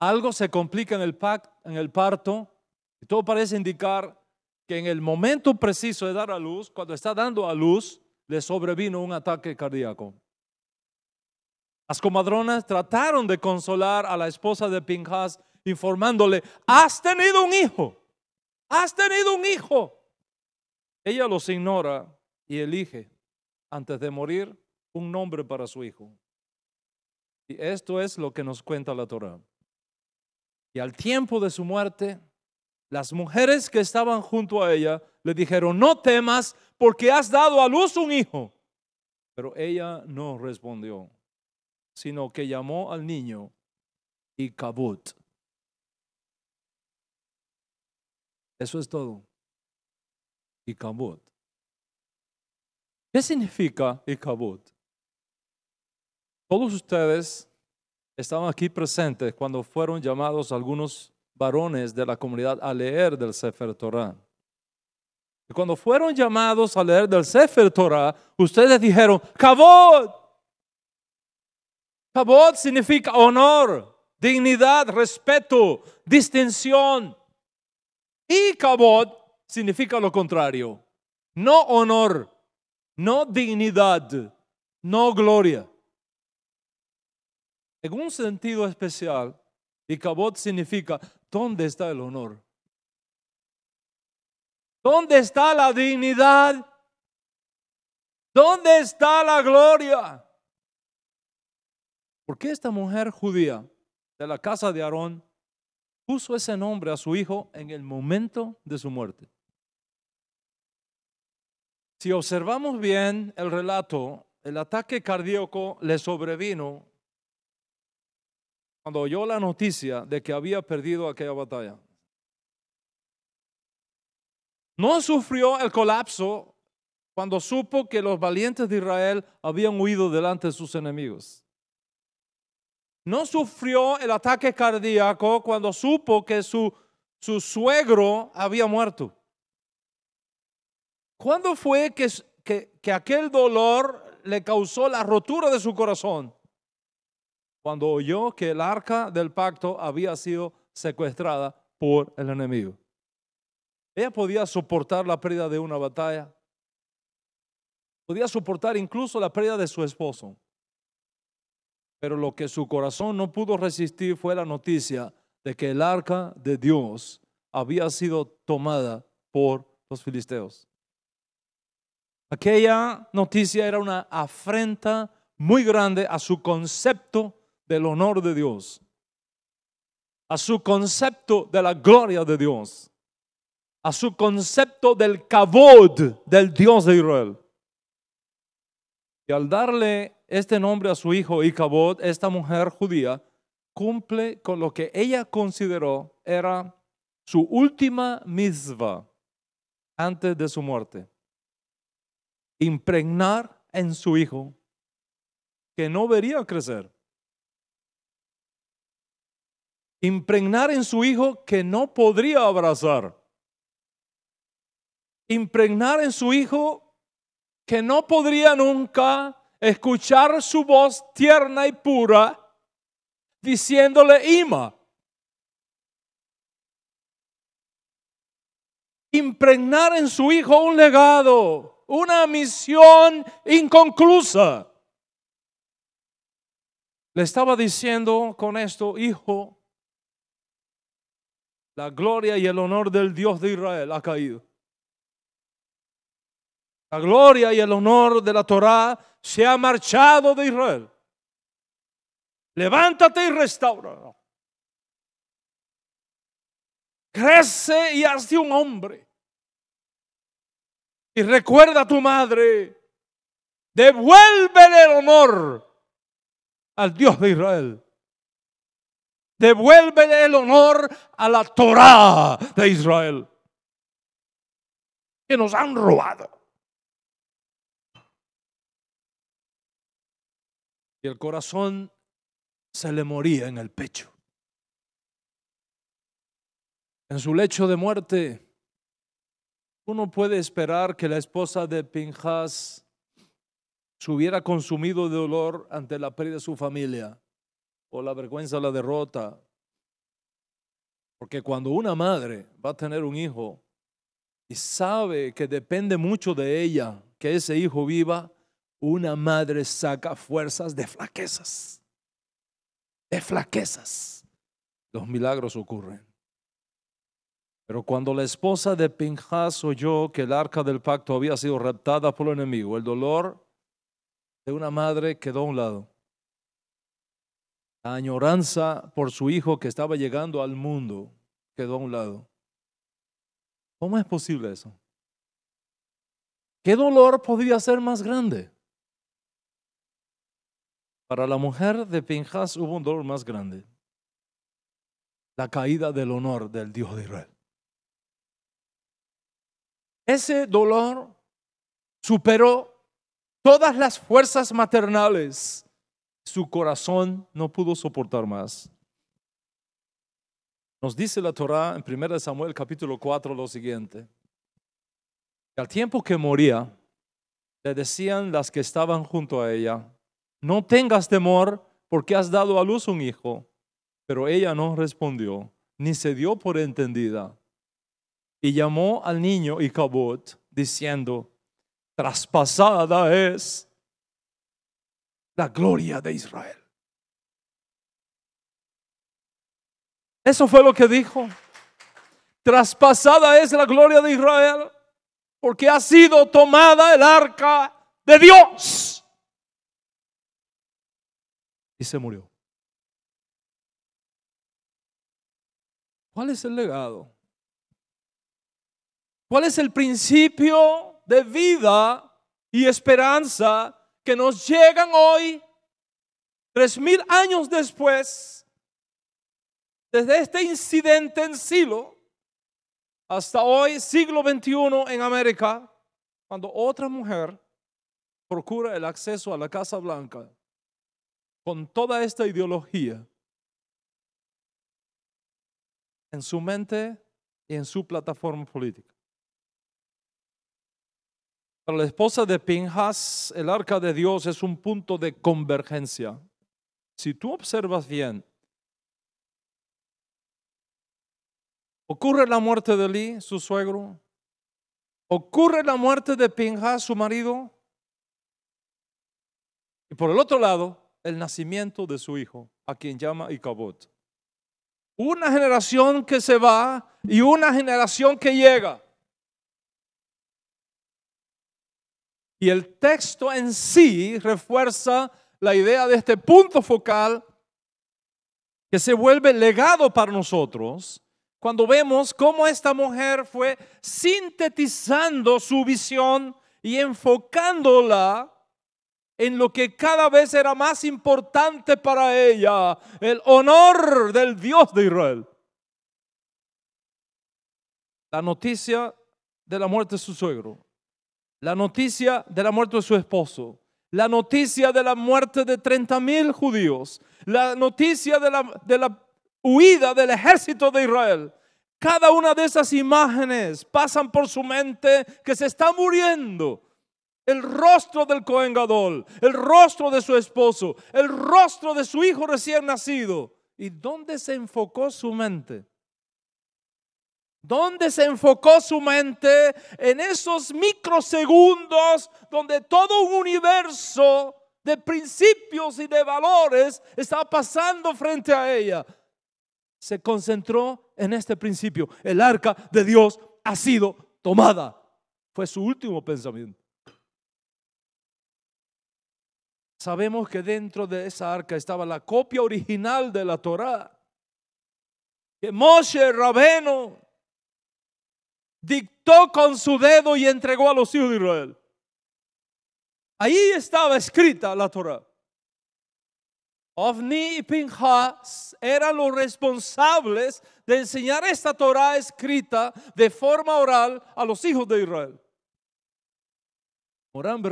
Algo se complica en el, en el parto, y todo parece indicar que en el momento preciso de dar a luz, cuando está dando a luz, le sobrevino un ataque cardíaco. Las comadronas trataron de consolar a la esposa de Pinhas, informándole, has tenido un hijo, has tenido un hijo. Ella los ignora y elige antes de morir, un nombre para su hijo. Y esto es lo que nos cuenta la Torah. Y al tiempo de su muerte, las mujeres que estaban junto a ella le dijeron, no temas porque has dado a luz un hijo. Pero ella no respondió, sino que llamó al niño y Cabut. Eso es todo. Y ¿Qué significa ikabod? Todos ustedes estaban aquí presentes cuando fueron llamados algunos varones de la comunidad a leer del Sefer Torah. Y cuando fueron llamados a leer del Sefer Torah, ustedes dijeron, Kabod. Kabod significa honor, dignidad, respeto, distinción. Y Kabod significa lo contrario, no honor, no dignidad, no gloria. En un sentido especial, y cabot significa, ¿dónde está el honor? ¿Dónde está la dignidad? ¿Dónde está la gloria? ¿Por qué esta mujer judía de la casa de Aarón puso ese nombre a su hijo en el momento de su muerte? Si observamos bien el relato, el ataque cardíaco le sobrevino cuando oyó la noticia de que había perdido aquella batalla. No sufrió el colapso cuando supo que los valientes de Israel habían huido delante de sus enemigos. No sufrió el ataque cardíaco cuando supo que su, su suegro había muerto. ¿Cuándo fue que, que, aquel dolor le causó la rotura de su corazón? Cuando oyó que el arca del pacto había sido secuestrada por el enemigo. Ella podía soportar la pérdida de una batalla. Podía soportar incluso la pérdida de su esposo. Pero lo que su corazón no pudo resistir fue la noticia de que el arca de Dios había sido tomada por los filisteos. Aquella noticia era una afrenta muy grande a su concepto del honor de Dios, a su concepto de la gloria de Dios, a su concepto del cabod del Dios de Israel. Y al darle este nombre a su hijo Icabod, esta mujer judía cumple con lo que ella consideró era su última misva antes de su muerte impregnar en su hijo que no vería crecer. Impregnar en su hijo que no podría abrazar. Impregnar en su hijo que no podría nunca escuchar su voz tierna y pura diciéndole Ima. Impregnar en su hijo un legado una misión inconclusa. Le estaba diciendo con esto, hijo, la gloria y el honor del Dios de Israel ha caído. La gloria y el honor de la Torá se ha marchado de Israel. Levántate y restaura. Crece y hazte un hombre. Y recuerda a tu madre. Devuélvele el honor al Dios de Israel. Devuélvele el honor a la Torá de Israel. Que nos han robado. Y el corazón se le moría en el pecho. En su lecho de muerte uno puede esperar que la esposa de Pinjas se hubiera consumido de dolor ante la pérdida de su familia o la vergüenza de la derrota. Porque cuando una madre va a tener un hijo y sabe que depende mucho de ella, que ese hijo viva, una madre saca fuerzas de flaquezas, de flaquezas. Los milagros ocurren. Pero cuando la esposa de Pinjas oyó que el arca del pacto había sido raptada por el enemigo, el dolor de una madre quedó a un lado. La añoranza por su hijo que estaba llegando al mundo quedó a un lado. ¿Cómo es posible eso? ¿Qué dolor podía ser más grande? Para la mujer de Pinjas hubo un dolor más grande. La caída del honor del Dios de Israel. Ese dolor superó todas las fuerzas maternales. Su corazón no pudo soportar más. Nos dice la Torá en 1 Samuel capítulo 4 lo siguiente. Al tiempo que moría, le decían las que estaban junto a ella, no tengas temor porque has dado a luz un hijo. Pero ella no respondió, ni se dio por entendida y llamó al niño Icabod, diciendo, traspasada es la gloria de Israel. Eso fue lo que dijo. Traspasada es la gloria de Israel, porque ha sido tomada el arca de Dios. Y se murió. ¿Cuál es el legado? ¿Cuál es el principio de vida y esperanza que nos llegan hoy, tres mil años después, desde este incidente en Silo hasta hoy, siglo XXI en América, cuando otra mujer procura el acceso a la Casa Blanca con toda esta ideología en su mente y en su plataforma política la esposa de Pinjas, el arca de Dios es un punto de convergencia. Si tú observas bien, ocurre la muerte de Lee su suegro, ocurre la muerte de Pinjas, su marido, y por el otro lado, el nacimiento de su hijo, a quien llama Icabot. Una generación que se va y una generación que llega. Y el texto en sí refuerza la idea de este punto focal que se vuelve legado para nosotros cuando vemos cómo esta mujer fue sintetizando su visión y enfocándola en lo que cada vez era más importante para ella, el honor del Dios de Israel. La noticia de la muerte de su suegro la noticia de la muerte de su esposo, la noticia de la muerte de 30.000 mil judíos, la noticia de la, de la huida del ejército de Israel. Cada una de esas imágenes pasan por su mente que se está muriendo. El rostro del Cohen Gadol, el rostro de su esposo, el rostro de su hijo recién nacido. ¿Y dónde se enfocó su mente? donde se enfocó su mente en esos microsegundos donde todo un universo de principios y de valores estaba pasando frente a ella. Se concentró en este principio. El arca de Dios ha sido tomada. Fue su último pensamiento. Sabemos que dentro de esa arca estaba la copia original de la Torá. Que Moshe Rabeno dictó con su dedo y entregó a los hijos de Israel. Ahí estaba escrita la Torah. Ovni y Pinjas eran los responsables de enseñar esta Torah escrita de forma oral a los hijos de Israel. Morán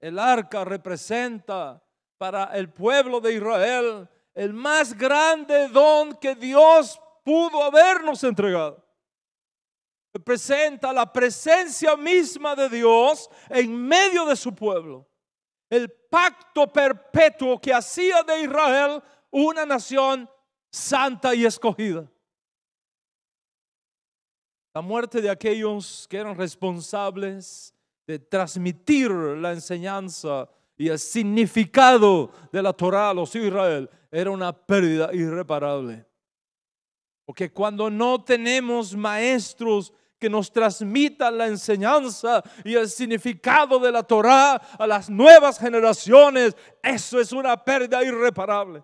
el arca representa para el pueblo de Israel el más grande don que Dios pudo habernos entregado representa la presencia misma de Dios en medio de su pueblo. El pacto perpetuo que hacía de Israel una nación santa y escogida. La muerte de aquellos que eran responsables de transmitir la enseñanza y el significado de la Torah a los Israel era una pérdida irreparable. Porque cuando no tenemos maestros que nos transmita la enseñanza y el significado de la Torá a las nuevas generaciones. Eso es una pérdida irreparable.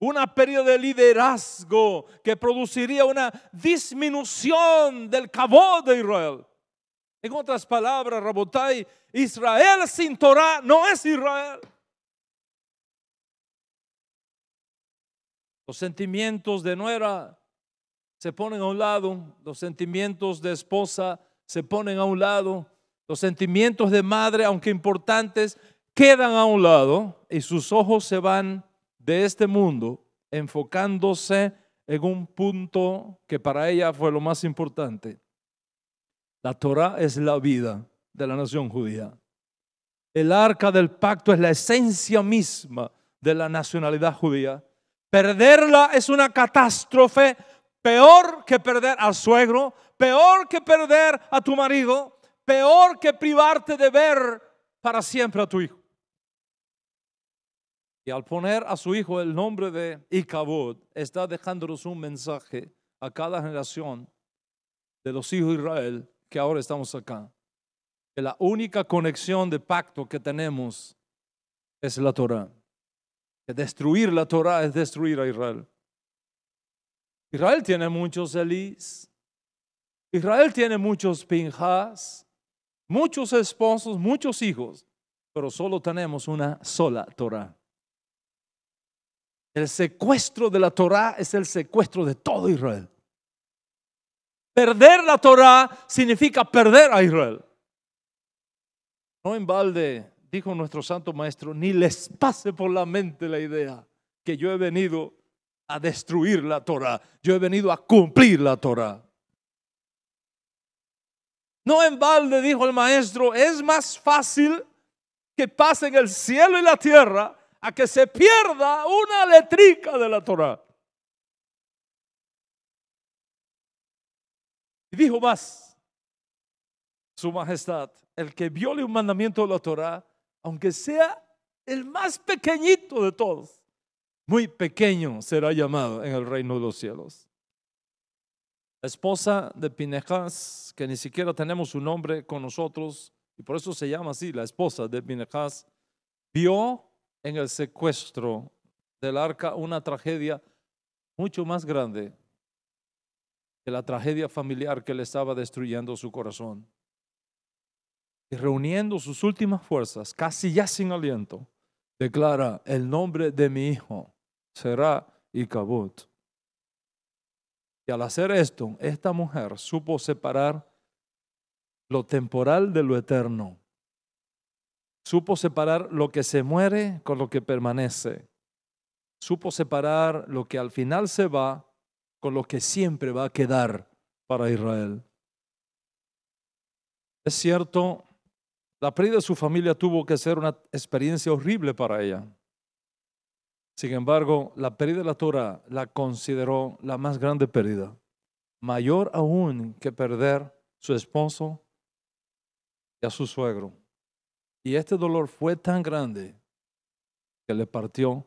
Una pérdida de liderazgo que produciría una disminución del cabo de Israel. En otras palabras, Rabotai, Israel sin Torá no es Israel. Los sentimientos de nuera se ponen a un lado, los sentimientos de esposa se ponen a un lado, los sentimientos de madre, aunque importantes, quedan a un lado y sus ojos se van de este mundo enfocándose en un punto que para ella fue lo más importante. La Torah es la vida de la nación judía. El arca del pacto es la esencia misma de la nacionalidad judía. Perderla es una catástrofe Peor que perder al suegro, peor que perder a tu marido, peor que privarte de ver para siempre a tu hijo. Y al poner a su hijo el nombre de Icabod, está dejándonos un mensaje a cada generación de los hijos de Israel que ahora estamos acá. Que la única conexión de pacto que tenemos es la Torah. Que destruir la Torah es destruir a Israel. Israel tiene muchos Elís, Israel tiene muchos Pinjas, muchos esposos, muchos hijos, pero solo tenemos una sola Torah. El secuestro de la Torah es el secuestro de todo Israel. Perder la Torah significa perder a Israel. No en balde dijo nuestro santo maestro, ni les pase por la mente la idea que yo he venido a destruir la Torah, yo he venido a cumplir la Torah. No en balde dijo el maestro, es más fácil que pasen el cielo y la tierra a que se pierda una letrica de la Torah. Y dijo más, su majestad, el que viole un mandamiento de la Torah, aunque sea el más pequeñito de todos, muy pequeño será llamado en el reino de los cielos. La esposa de Pinejas, que ni siquiera tenemos su nombre con nosotros, y por eso se llama así, la esposa de Pinejás, vio en el secuestro del arca una tragedia mucho más grande que la tragedia familiar que le estaba destruyendo su corazón. Y reuniendo sus últimas fuerzas, casi ya sin aliento, declara, el nombre de mi hijo será Icabod. Y al hacer esto, esta mujer supo separar lo temporal de lo eterno. Supo separar lo que se muere con lo que permanece. Supo separar lo que al final se va con lo que siempre va a quedar para Israel. Es cierto la pérdida de su familia tuvo que ser una experiencia horrible para ella. Sin embargo, la pérdida de la Torah la consideró la más grande pérdida, mayor aún que perder su esposo y a su suegro. Y este dolor fue tan grande que le partió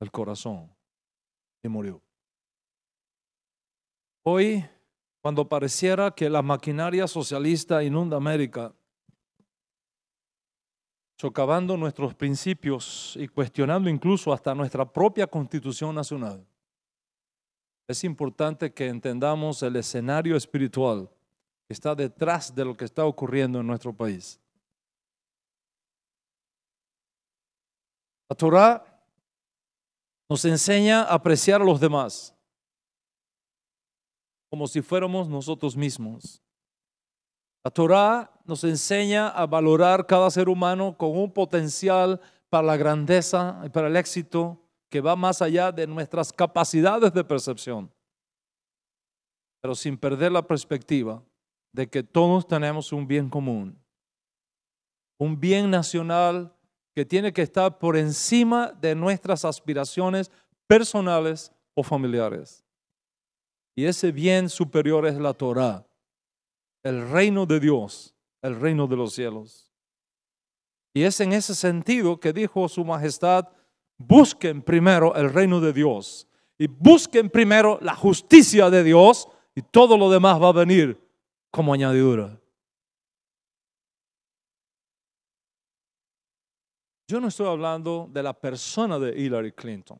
el corazón y murió. Hoy, cuando pareciera que la maquinaria socialista inunda América, socavando nuestros principios y cuestionando incluso hasta nuestra propia constitución nacional. Es importante que entendamos el escenario espiritual que está detrás de lo que está ocurriendo en nuestro país. La Torah nos enseña a apreciar a los demás como si fuéramos nosotros mismos. La Torah nos enseña a valorar cada ser humano con un potencial para la grandeza y para el éxito que va más allá de nuestras capacidades de percepción, pero sin perder la perspectiva de que todos tenemos un bien común, un bien nacional que tiene que estar por encima de nuestras aspiraciones personales o familiares. Y ese bien superior es la Torah, el reino de Dios el reino de los cielos. Y es en ese sentido que dijo su majestad, busquen primero el reino de Dios y busquen primero la justicia de Dios y todo lo demás va a venir como añadidura. Yo no estoy hablando de la persona de Hillary Clinton.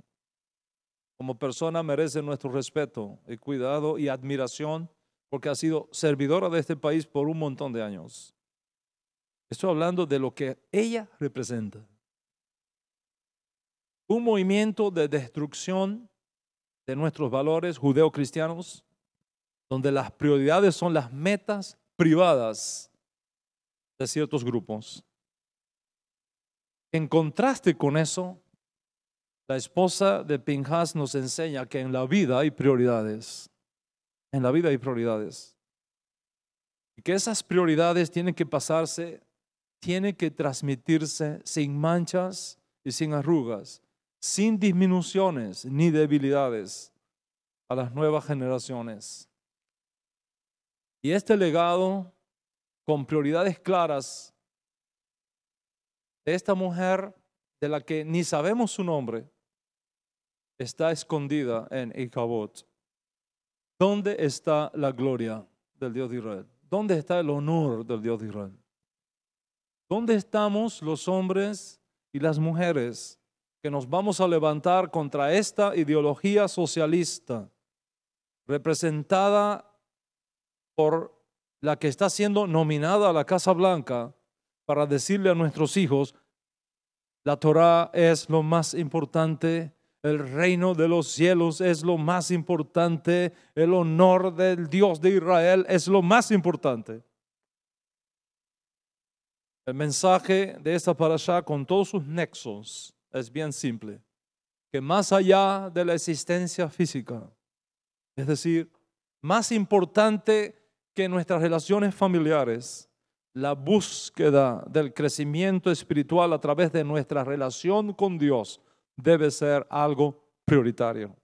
Como persona merece nuestro respeto y cuidado y admiración porque ha sido servidora de este país por un montón de años. Estoy hablando de lo que ella representa. Un movimiento de destrucción de nuestros valores judeocristianos, donde las prioridades son las metas privadas de ciertos grupos. En contraste con eso, la esposa de Pinhas nos enseña que en la vida hay prioridades. En la vida hay prioridades. Y que esas prioridades tienen que pasarse, tienen que transmitirse sin manchas y sin arrugas, sin disminuciones ni debilidades a las nuevas generaciones. Y este legado, con prioridades claras, de esta mujer de la que ni sabemos su nombre, está escondida en Icabot. ¿Dónde está la gloria del Dios de Israel? ¿Dónde está el honor del Dios de Israel? ¿Dónde estamos los hombres y las mujeres que nos vamos a levantar contra esta ideología socialista representada por la que está siendo nominada a la Casa Blanca para decirle a nuestros hijos, la Torah es lo más importante el reino de los cielos es lo más importante. El honor del Dios de Israel es lo más importante. El mensaje de esta parasha con todos sus nexos es bien simple. Que más allá de la existencia física, es decir, más importante que nuestras relaciones familiares, la búsqueda del crecimiento espiritual a través de nuestra relación con Dios debe ser algo prioritario.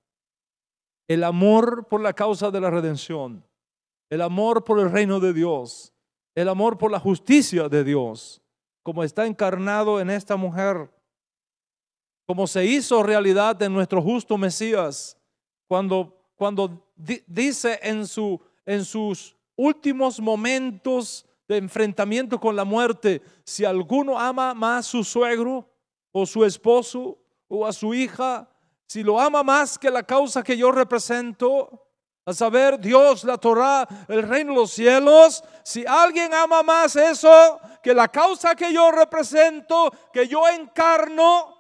El amor por la causa de la redención, el amor por el reino de Dios, el amor por la justicia de Dios, como está encarnado en esta mujer, como se hizo realidad en nuestro justo Mesías, cuando, cuando dice en, su, en sus últimos momentos de enfrentamiento con la muerte, si alguno ama más su suegro o su esposo o a su hija, si lo ama más que la causa que yo represento, a saber, Dios, la Torá, el reino de los cielos, si alguien ama más eso que la causa que yo represento, que yo encarno,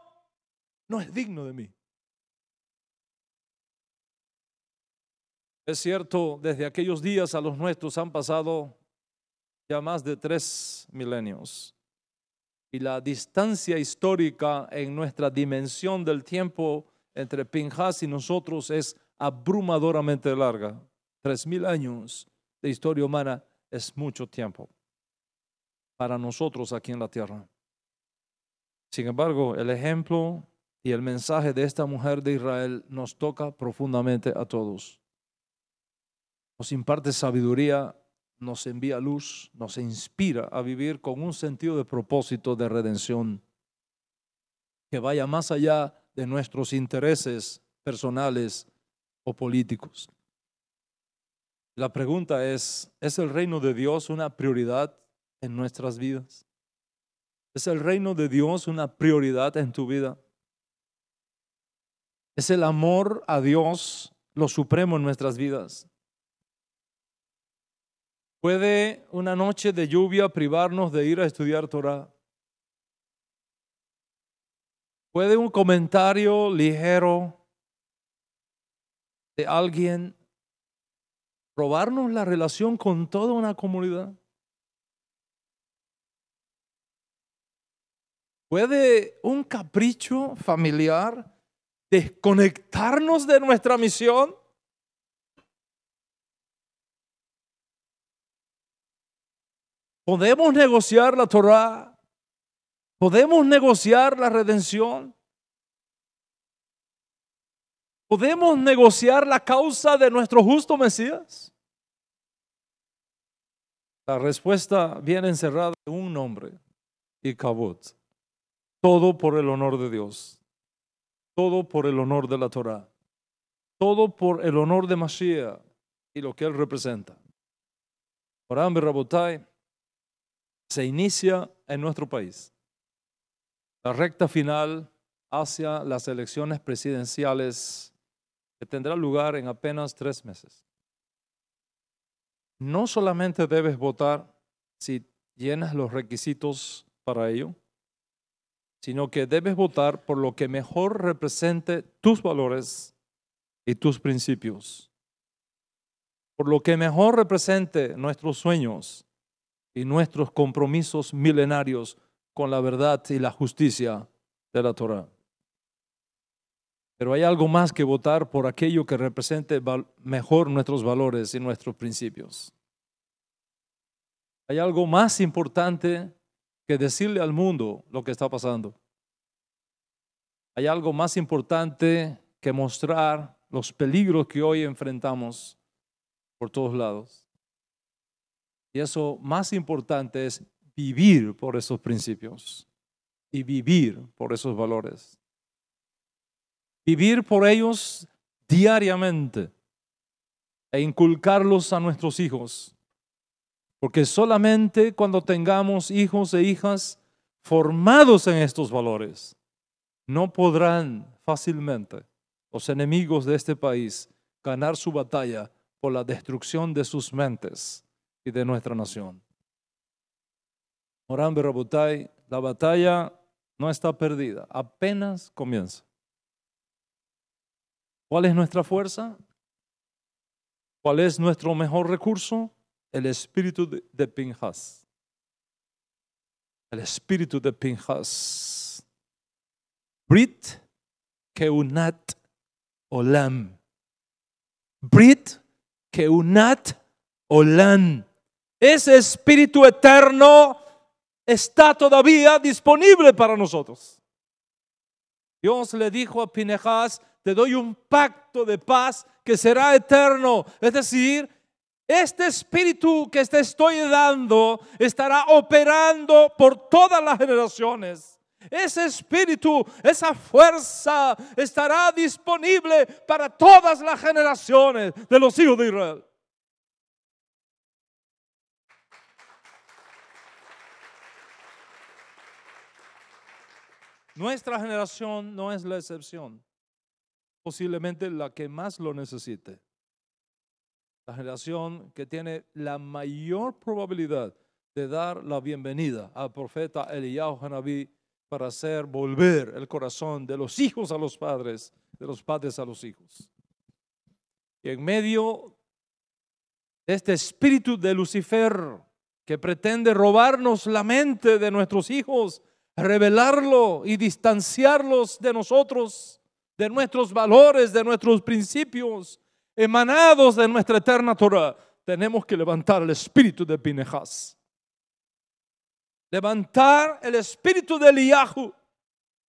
no es digno de mí. Es cierto, desde aquellos días a los nuestros han pasado ya más de tres milenios y la distancia histórica en nuestra dimensión del tiempo entre Pinhas y nosotros es abrumadoramente larga. Tres mil años de historia humana es mucho tiempo para nosotros aquí en la tierra. Sin embargo, el ejemplo y el mensaje de esta mujer de Israel nos toca profundamente a todos. Nos imparte sabiduría nos envía luz, nos inspira a vivir con un sentido de propósito de redención que vaya más allá de nuestros intereses personales o políticos. La pregunta es, ¿es el reino de Dios una prioridad en nuestras vidas? ¿Es el reino de Dios una prioridad en tu vida? ¿Es el amor a Dios lo supremo en nuestras vidas? Puede una noche de lluvia privarnos de ir a estudiar Torah. Puede un comentario ligero de alguien robarnos la relación con toda una comunidad. ¿Puede un capricho familiar desconectarnos de nuestra misión? Podemos negociar la Torah. Podemos negociar la redención. Podemos negociar la causa de nuestro justo Mesías. La respuesta viene encerrada en un nombre, y Todo por el honor de Dios. Todo por el honor de la Torah. Todo por el honor de Mashiach y lo que él representa. Orán Rabotai se inicia en nuestro país. La recta final hacia las elecciones presidenciales que tendrá lugar en apenas tres meses. No solamente debes votar si llenas los requisitos para ello, sino que debes votar por lo que mejor represente tus valores y tus principios, por lo que mejor represente nuestros sueños y nuestros compromisos milenarios con la verdad y la justicia de la Torah. Pero hay algo más que votar por aquello que represente mejor nuestros valores y nuestros principios. Hay algo más importante que decirle al mundo lo que está pasando. Hay algo más importante que mostrar los peligros que hoy enfrentamos por todos lados. Y eso más importante es vivir por esos principios y vivir por esos valores. Vivir por ellos diariamente e inculcarlos a nuestros hijos. Porque solamente cuando tengamos hijos e hijas formados en estos valores, no podrán fácilmente los enemigos de este país ganar su batalla por la destrucción de sus mentes y de nuestra nación. Moran Berabutay, la batalla no está perdida, apenas comienza. ¿Cuál es nuestra fuerza? ¿Cuál es nuestro mejor recurso? El espíritu de Pinjas. El espíritu de Pinjas. Brit keunat olam. Brit keunat olam. Ese Espíritu eterno está todavía disponible para nosotros. Dios le dijo a Pinejas: te doy un pacto de paz que será eterno. Es decir, este espíritu que te estoy dando estará operando por todas las generaciones. Ese espíritu, esa fuerza estará disponible para todas las generaciones de los hijos de Israel. Nuestra generación no es la excepción, posiblemente la que más lo necesite. La generación que tiene la mayor probabilidad de dar la bienvenida al profeta Eliyahu Hanabí para hacer volver el corazón de los hijos a los padres, de los padres a los hijos. Y en medio de este espíritu de Lucifer que pretende robarnos la mente de nuestros hijos, revelarlo y distanciarlos de nosotros, de nuestros valores, de nuestros principios, emanados de nuestra eterna Torah. Tenemos que levantar el espíritu de Pinejas. Levantar el espíritu de Eliyahu,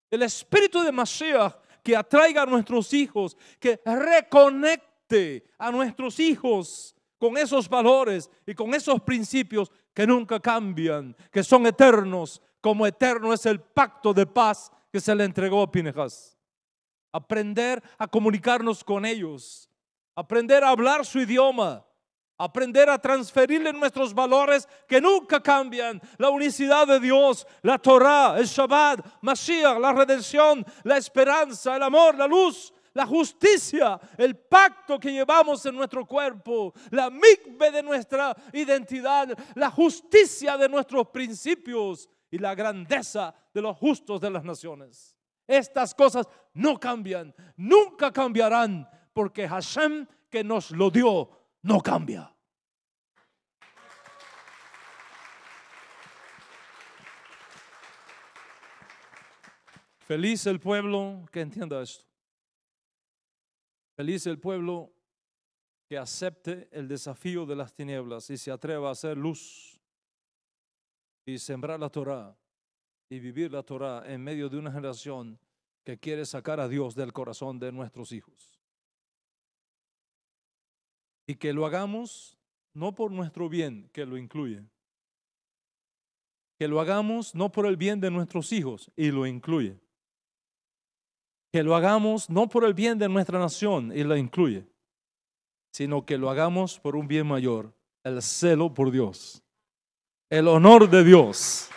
el espíritu de Mashiach que atraiga a nuestros hijos, que reconecte a nuestros hijos con esos valores y con esos principios que nunca cambian, que son eternos, como eterno es el pacto de paz que se le entregó a Pinejas. Aprender a comunicarnos con ellos, aprender a hablar su idioma, aprender a transferirle nuestros valores que nunca cambian, la unicidad de Dios, la Torah, el Shabbat, Mashiach, la redención, la esperanza, el amor, la luz, la justicia, el pacto que llevamos en nuestro cuerpo, la migbe de nuestra identidad, la justicia de nuestros principios, y la grandeza de los justos de las naciones. Estas cosas no cambian, nunca cambiarán, porque Hashem que nos lo dio no cambia. Feliz el pueblo que entienda esto. Feliz el pueblo que acepte el desafío de las tinieblas y se atreva a hacer luz y sembrar la Torah y vivir la Torah en medio de una generación que quiere sacar a Dios del corazón de nuestros hijos. Y que lo hagamos no por nuestro bien, que lo incluye. Que lo hagamos no por el bien de nuestros hijos, y lo incluye. Que lo hagamos no por el bien de nuestra nación, y lo incluye. Sino que lo hagamos por un bien mayor, el celo por Dios el honor de Dios.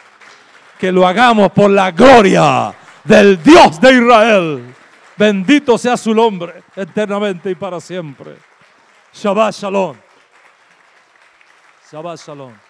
Que lo hagamos por la gloria del Dios de Israel. Bendito sea su nombre eternamente y para siempre. Shabbat Shalom. Shabbat Shalom.